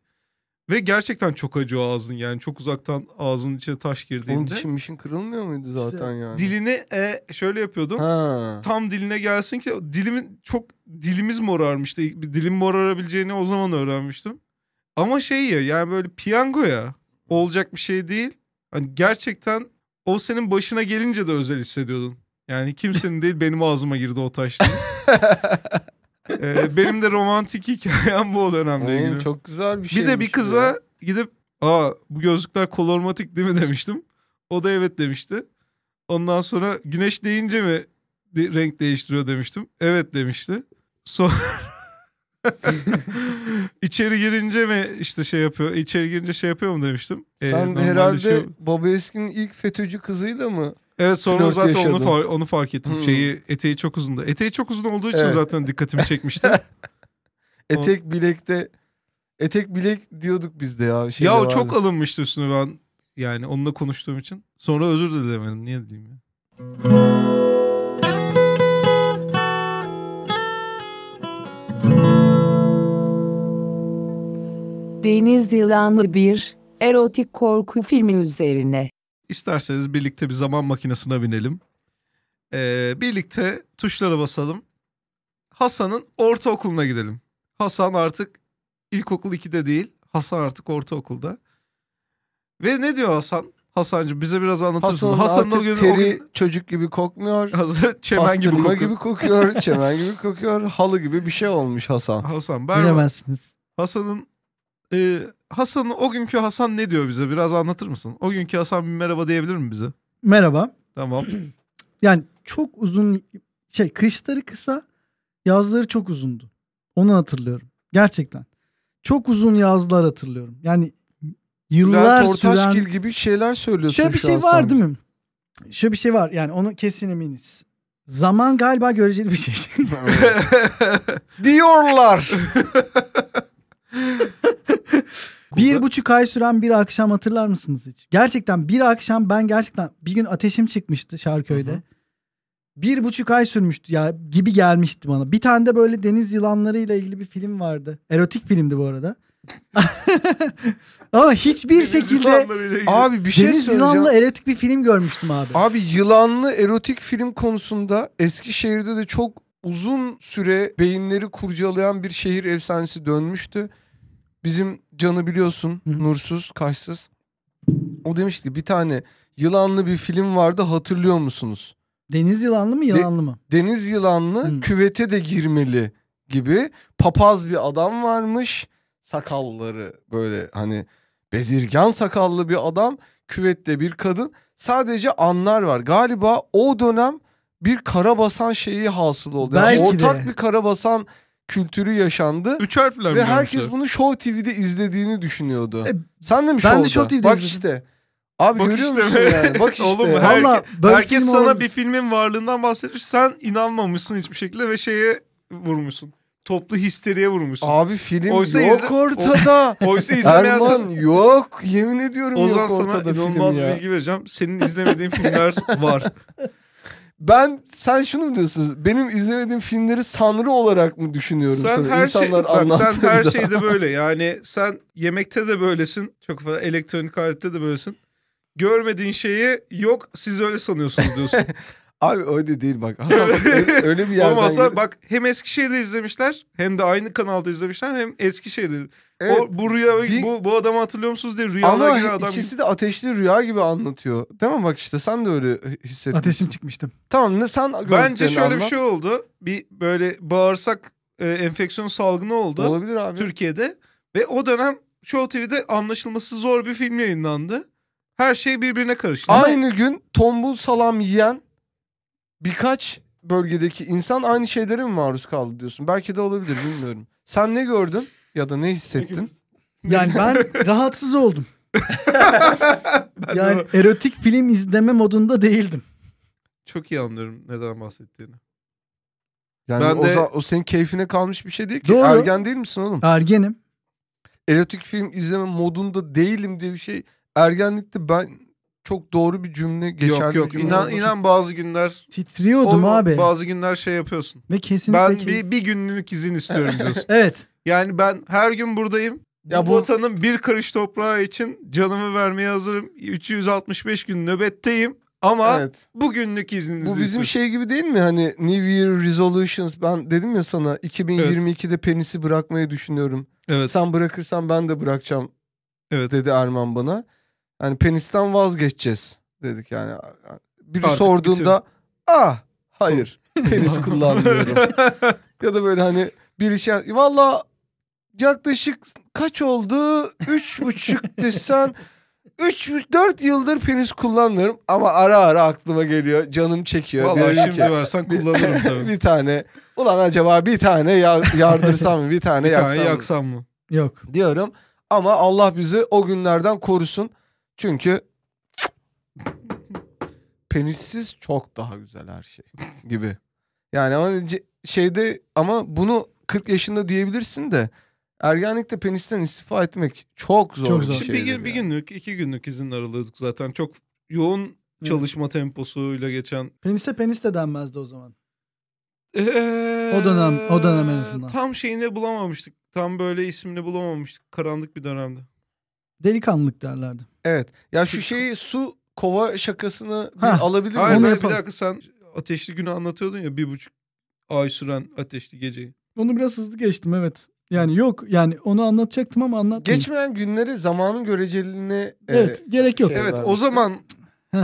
ve gerçekten çok acı o ağzın yani çok uzaktan ağzının içine taş girdiğinde. Onun dişin mişin kırılmıyor muydu zaten işte, yani? Dilini e, şöyle yapıyordum. Ha. Tam diline gelsin ki dilimin çok dilimiz morarmıştı. Dilim morarabileceğini o zaman öğrenmiştim. Ama şey ya yani böyle piyango ya olacak bir şey değil. Hani gerçekten o senin başına gelince de özel hissediyordun. Yani kimsenin değil benim ağzıma girdi o taş ee, benim de romantik hikayem bu o dönemle Oğlum, Çok güzel bir şey. Bir de bir kıza ya. gidip aa bu gözlükler kolormatik değil mi demiştim. O da evet demişti. Ondan sonra güneş deyince mi de, renk değiştiriyor demiştim. Evet demişti. Sonra içeri girince mi işte şey yapıyor? İçeri girince şey yapıyor mu demiştim. Ee, Sen herhalde şey... Babayeskin'in ilk FETÖ'cü kızıyla mı Evet sonra Flört zaten onu, far, onu fark ettim. Hmm. Şeyi eteği çok uzundu. Eteği çok uzun olduğu için evet. zaten dikkatimi çekmişti. etek bilekte etek bilek diyorduk biz de ya. Şey ya o çok alınmıştı üstüne ben yani onunla konuştuğum için. Sonra özür de dilemedim. Niye diyeyim ya? Deniz Yılanlı bir erotik korku filmi üzerine İsterseniz birlikte bir zaman makinesine binelim. Ee, birlikte tuşlara basalım. Hasan'ın ortaokuluna gidelim. Hasan artık ilkokul 2'de değil. Hasan artık ortaokulda. Ve ne diyor Hasan? Hasancı bize biraz anlatırsın. Hasan'ın, Hasan'ın artık o günü, teri o gün... çocuk gibi kokmuyor. çemen gibi kokuyor. gibi kokuyor. çemen gibi kokuyor. Halı gibi bir şey olmuş Hasan. Hasan ben... Bilemezsiniz. Hasan'ın e, Hasan o günkü Hasan ne diyor bize? Biraz anlatır mısın? O günkü Hasan bir merhaba diyebilir mi bize? Merhaba. Tamam. yani çok uzun şey kışları kısa, yazları çok uzundu. Onu hatırlıyorum. Gerçekten. Çok uzun yazlar hatırlıyorum. Yani yıllar süren. Bülent Ortaçgil süren... gibi şeyler söylüyorsun Şöyle bir şey Hasan. var değil mi? Şöyle bir şey var yani onu kesin eminiz. Zaman galiba göreceli bir şey. Diyorlar. Bir buçuk ay süren bir akşam hatırlar mısınız hiç? Gerçekten bir akşam ben gerçekten bir gün ateşim çıkmıştı Şarköy'de. Hı hı. Bir buçuk ay sürmüştü ya gibi gelmişti bana. Bir tane de böyle deniz yılanlarıyla ilgili bir film vardı. Erotik filmdi bu arada. Ama hiçbir deniz şekilde abi bir şey deniz yılanlı erotik bir film görmüştüm abi. Abi yılanlı erotik film konusunda Eskişehir'de de çok uzun süre beyinleri kurcalayan bir şehir efsanesi dönmüştü. Bizim Can'ı biliyorsun. hı Nursuz, kaşsız. O demişti bir tane yılanlı bir film vardı hatırlıyor musunuz? Deniz yılanlı mı yılanlı mı? Deniz yılanlı Hı. küvete de girmeli gibi papaz bir adam varmış. Sakalları böyle hani bezirgan sakallı bir adam küvette bir kadın sadece anlar var. Galiba o dönem bir karabasan şeyi hasıl oldu. Yani ortak de. bir karabasan kültürü yaşandı. Üç harfle Ve herkes bunu Show TV'de izlediğini düşünüyordu. E, Sen de mi ben de Show TV'de Bak işte. Abi Bak görüyor işte musun yani? Bak işte. Oğlum her- Herkes sana olabilir. bir filmin varlığından bahsetmiş. Sen inanmamışsın hiçbir şekilde ve şeye vurmuşsun. Toplu histeriye vurmuşsun. Abi film Oysa yok izle- ortada. Oysa izlemeyen Erman yok. Yemin ediyorum Ozan yok sana ortada film inanılmaz bilgi vereceğim. Senin izlemediğin filmler var. ben sen şunu mu diyorsun? Benim izlemediğim filmleri sanrı olarak mı düşünüyorum? Sen sana? her şey- İnsanlar şey, bak, sen her şeyde böyle. Yani sen yemekte de böylesin. Çok fazla elektronik alette de böylesin. Görmediğin şeyi yok siz öyle sanıyorsunuz diyorsun. Abi öyle değil bak. Hasan öyle bir yerden. Ama bak hem Eskişehir'de izlemişler hem de aynı kanalda izlemişler hem Eskişehir'de izlemişler. Evet. O, bu rüya Din... bu, bu adamı hatırlıyor musunuz diye rüyalar Ama adam. ikisi de ateşli rüya gibi anlatıyor. Değil mi? Bak işte sen de öyle hissettin. Ateşim çıkmıştım. Tamam ne sen Bence şöyle anlat. bir şey oldu. Bir böyle bağırsak e, enfeksiyon salgını oldu. Olabilir abi. Türkiye'de. Ve o dönem Show TV'de anlaşılması zor bir film yayınlandı. Her şey birbirine karıştı. Aynı gün tombul salam yiyen birkaç bölgedeki insan aynı şeylere mi maruz kaldı diyorsun? Belki de olabilir bilmiyorum. Sen ne gördün? ya da ne hissettin? Yani ben rahatsız oldum. yani erotik film izleme modunda değildim. Çok iyi anlıyorum neden bahsettiğini. Yani ben o, de... o senin keyfine kalmış bir şey değil ki. Doğru. Ergen değil misin oğlum? Ergenim. Erotik film izleme modunda değilim diye bir şey. Ergenlikte ben çok doğru bir cümle geçerli. Yok yok cümle inan, inan bazı günler titriyordum o, abi. Bazı günler şey yapıyorsun. Ve kesinlikle ben bir, bir günlük izin istiyorum diyorsun. evet. Yani ben her gün buradayım. Ya bu, vatanın bir karış toprağı için canımı vermeye hazırım. 365 gün nöbetteyim. Ama evet. bugünlük izniniz. Bu bizim istiyorum. şey gibi değil mi? Hani New Year Resolutions. Ben dedim ya sana 2022'de evet. penisi bırakmayı düşünüyorum. Evet. Sen bırakırsan ben de bırakacağım. Evet. Dedi Erman bana. Hani penisten vazgeçeceğiz dedik yani. Biri Artık sorduğunda ah hayır penis kullanmıyorum. ya da böyle hani bir işe vallahi yaklaşık kaç oldu? Üç buçuk desen... Üç, dört yıldır penis kullanmıyorum ama ara ara aklıma geliyor. Canım çekiyor. Vallahi şimdi ki, versen kullanırım tabii. bir tane. Ulan acaba bir tane ya- yardırsam mı? Bir tane, bir yaksam, tane mı? yaksam mı? Yok. Diyorum ama Allah bizi o günlerden korusun. Çünkü penissiz çok daha güzel her şey gibi. Yani ama şeyde ama bunu 40 yaşında diyebilirsin de ergenlikte penisten istifa etmek çok zor çok bir şey. Bir, gün, bir günlük, iki günlük izin aralıyorduk zaten. Çok yoğun çalışma temposuyla geçen. Penise penis de denmezdi o zaman. Ee, o dönem o dönem en azından. Tam şeyini bulamamıştık. Tam böyle ismini bulamamıştık. Karanlık bir dönemde. Delikanlılık derlerdi. Evet. Ya şu şeyi su kova şakasını bir ha. alabilir miyim? Hayır Onu bir dakika sen ateşli günü anlatıyordun ya bir buçuk ay süren ateşli geceyi. Onu biraz hızlı geçtim evet. Yani yok yani onu anlatacaktım ama anlatmayayım. Geçmeyen günleri zamanın göreceliğine e, Evet, e, gerek yok. Şey evet o zaman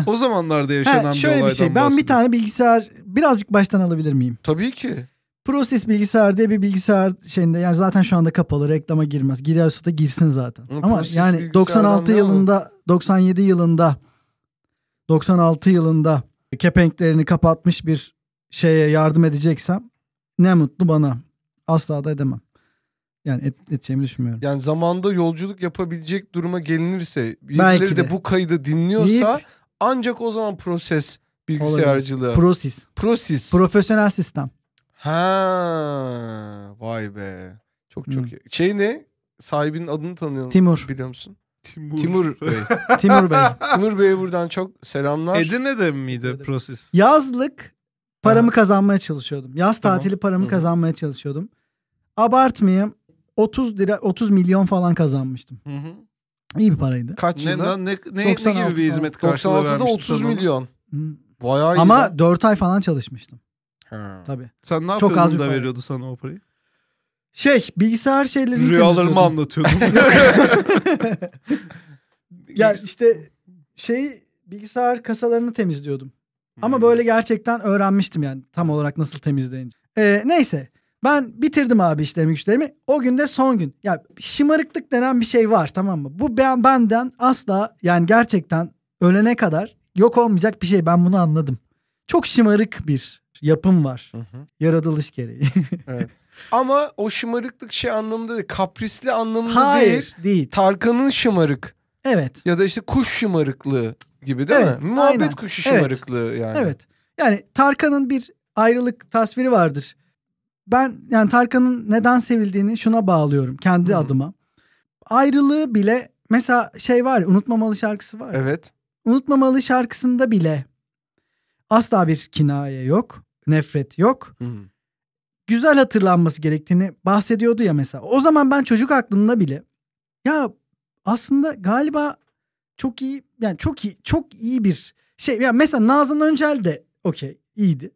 o zamanlarda yaşanan Ha, bir şöyle bir olaydan şey. Ben bir tane bilgisayar birazcık baştan alabilir miyim? Tabii ki. Proses bilgisayar diye bir bilgisayar şeyinde yani zaten şu anda kapalı reklama girmez. Giriyorsa da girsin zaten. Ama Ama yani 96 ne yılında 97 yılında 96 yılında kepenklerini kapatmış bir şeye yardım edeceksem ne mutlu bana. Asla da edemem. Yani et, edeceğimi düşünmüyorum. Yani zamanda yolculuk yapabilecek duruma gelinirse, birileri de. de bu kaydı dinliyorsa Deyip, ancak o zaman proses bilgisayarcılığı. Proses. Proses. Profesyonel sistem. Ha, vay be. Çok çok hmm. iyi. Şey ne? Sahibinin adını tanıyor Timur. Biliyor musun? Timur. Timur Bey. Timur Bey. Timur Bey'e buradan çok selamlar. Edirne'de miydi proses? Yazlık paramı ha. kazanmaya çalışıyordum. Yaz tamam. tatili paramı Hı. kazanmaya çalışıyordum. Abartmayayım. 30 lira 30 milyon falan kazanmıştım. Hı hı. İyi bir paraydı. Kaç ne, yılda? Ne, ne, ne, gibi bir hizmet karşılığı 96'da 30 milyon. Hı. Bayağı iyi. Ama lan. 4 ay falan çalışmıştım. Ha. Tabii. Sen ne yapıyordun Çok az da para. veriyordu sana o parayı? Şey bilgisayar şeyleri Rüyalarımı anlatıyordum. ya işte şey bilgisayar kasalarını temizliyordum. Hmm. Ama böyle gerçekten öğrenmiştim yani tam olarak nasıl temizlenir. Ee, neyse ben bitirdim abi işte müşterimi. O gün de son gün. Ya şımarıklık denen bir şey var tamam mı? Bu ben benden asla yani gerçekten ölene kadar yok olmayacak bir şey. Ben bunu anladım. Çok şımarık bir yapım var. Hı hı. Yaratılış gereği. evet. Ama o şımarıklık şey anlamında değil. Kaprisli anlamında Hayır, değil. değil. Tarkan'ın şımarık. Evet. Ya da işte kuş şımarıklığı gibi değil evet, mi? Muhabbet aynen. kuşu şımarıklığı evet. yani. Evet. Yani Tarkan'ın bir ayrılık tasviri vardır ben yani Tarkan'ın neden sevildiğini şuna bağlıyorum kendi Hı-hı. adıma. Ayrılığı bile mesela şey var ya Unutmamalı şarkısı var. evet. Unutmamalı şarkısında bile asla bir kinaye yok, nefret yok. Hı-hı. Güzel hatırlanması gerektiğini bahsediyordu ya mesela. O zaman ben çocuk aklımda bile ya aslında galiba çok iyi yani çok iyi çok iyi bir şey. Yani mesela Nazan Öncel de okey iyiydi.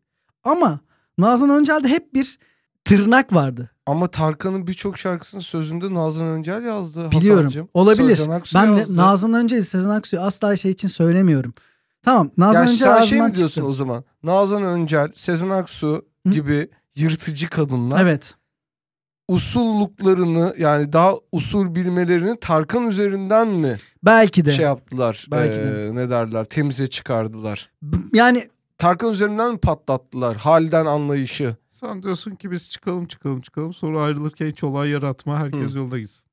Ama Nazan Öncel de hep bir tırnak vardı. Ama Tarkan'ın birçok şarkısının sözünde Nazan Öncel yazdı. Biliyorum. Hasancığım. Olabilir. ben yazdı. Nazan Öncel, Sezen Aksu'yu asla şey için söylemiyorum. Tamam. Nazan ya Öncel sen şey mi diyorsun çıktı. o zaman? Nazan Öncel, Sezen Aksu Hı? gibi yırtıcı kadınlar. Evet. Usulluklarını yani daha usul bilmelerini Tarkan üzerinden mi? Belki de. Şey yaptılar. Belki ee, de. Ne derler? Temize çıkardılar. Yani Tarkan üzerinden mi patlattılar? Halden anlayışı. Sen diyorsun ki biz çıkalım çıkalım çıkalım. Sonra ayrılırken hiç olay yaratma. Herkes Hı. yolda gitsin.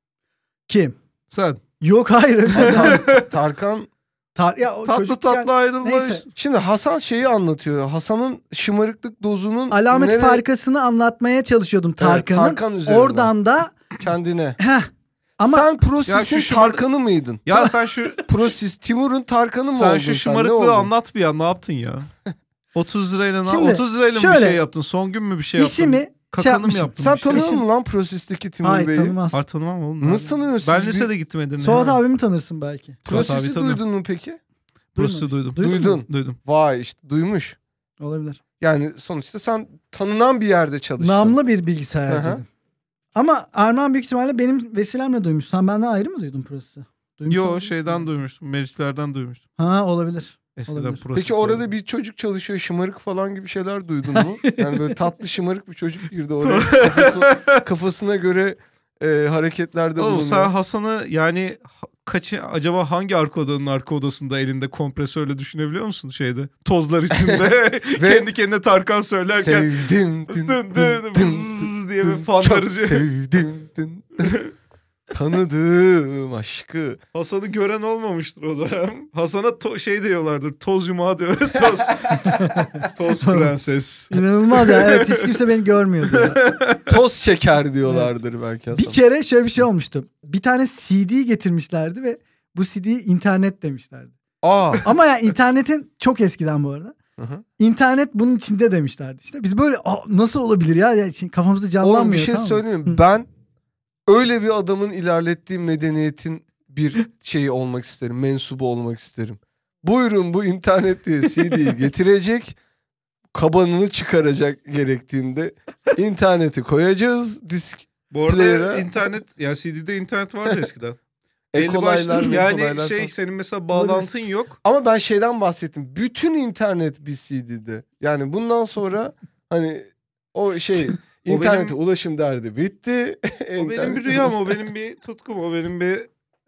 Kim? Sen. Yok hayır. Tarkan Tar ya, o tatlı çocukken... tatlı ayrılma. Neyse. Şimdi Hasan şeyi anlatıyor. Hasan'ın şımarıklık dozunun alamet nere... farkasını anlatmaya çalışıyordum Tarkan'ın. Evet, Tarkan üzerinden. Oradan da kendine. Heh. Ama sen Prosis'in Tarkan'ı mıydın? Ya sen şu Prosis Timur'un Tarkan'ı mı sen oldun? Şu sen şu şımarıklığı anlat bir ya. Ne yaptın ya? 30 lirayla Şimdi, 30 lirayla mı bir şey yaptın? Son gün mü bir şey yaptın? Kakanı kakanım şey yaptın? Sen tanıyor musun lan prosesteki Timur Hayır, Bey'i? Hayır tanımaz. Hayır tanımam oğlum. Nasıl tanıyorsun? Ben lisede gittim Edirne'ye. Suat abimi tanırsın belki. Prosesi duydun mu peki? Prosesi duydum. Duydun. Duydum. Vay işte duymuş. Olabilir. Yani sonuçta sen tanınan bir yerde çalıştın. Namlı bir bilgisayar dedim. Ama Arman büyük ihtimalle benim vesilemle duymuş. Sen benden ayrı mı duydun prosesi? Duymuş Yo şeyden duymuştum. Meclislerden duymuştum. Ha olabilir. Olabilir. Peki orada bir çocuk çalışıyor şımarık falan gibi şeyler duydun mu? Yani böyle tatlı şımarık bir çocuk girdi oraya kafası, kafasına göre e, hareketlerde bulundu. Oğlum sen Hasan'ı yani kaçı acaba hangi arka odanın arka odasında elinde kompresörle düşünebiliyor musun şeyde tozlar içinde kendi kendine Tarkan söylerken sevdim dın dın dın diye bir fanları sevdim dın Tanıdığım aşkı. Hasan'ı gören olmamıştır o dönem. Hasan'a to- şey diyorlardır. Toz yumağı diyor. toz, toz prenses. İnanılmaz ya. Evet hiç kimse beni görmüyordu. Ya. Toz şeker diyorlardır belki Hasan. Bir kere şöyle bir şey olmuştu. Bir tane CD getirmişlerdi ve bu CD'yi internet demişlerdi. Aa. Ama ya internetin çok eskiden bu arada. Hı-hı. İnternet bunun içinde demişlerdi İşte Biz böyle nasıl olabilir ya? ya kafamızda canlanmıyor. Oğlum bir şey tamam söyleyeyim. Ben öyle bir adamın ilerlettiği medeniyetin bir şeyi olmak isterim. Mensubu olmak isterim. Buyurun bu internet diye CD'yi getirecek. kabanını çıkaracak gerektiğinde interneti koyacağız disk Bu arada player'a. internet ya CD'de internet vardı eskiden. Ekolaylar, yani ekolaylar şey falan. senin mesela bağlantın yok. Ama ben şeyden bahsettim. Bütün internet bir CD'de. Yani bundan sonra hani o şey İnternet benim... ulaşım derdi bitti. o benim bir rüyam, o benim bir tutkum, o benim bir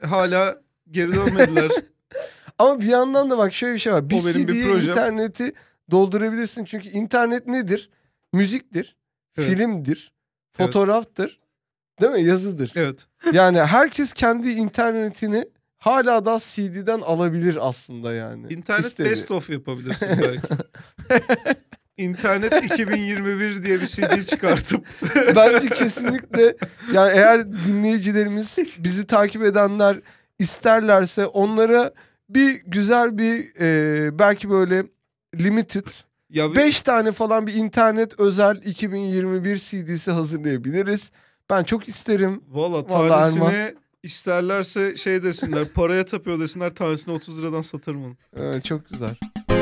hala geri dönmediler. Ama bir yandan da bak şöyle bir şey var. Bir CD'ye interneti doldurabilirsin. Çünkü internet nedir? Müziktir, evet. filmdir, fotoğraftır. Değil mi? Yazıdır. Evet. Yani herkes kendi internetini hala da CD'den alabilir aslında yani. İnternet İstedi. best of yapabilirsin belki. İnternet 2021 diye bir CD çıkartıp bence kesinlikle yani eğer dinleyicilerimiz bizi takip edenler isterlerse onlara bir güzel bir e, belki böyle limited ya 5 bir... tane falan bir internet özel 2021 CD'si hazırlayabiliriz. Ben çok isterim. Valla tanesini isterlerse şey desinler paraya tapıyor desinler tanesini 30 liradan satarım onu. Ee, çok güzel.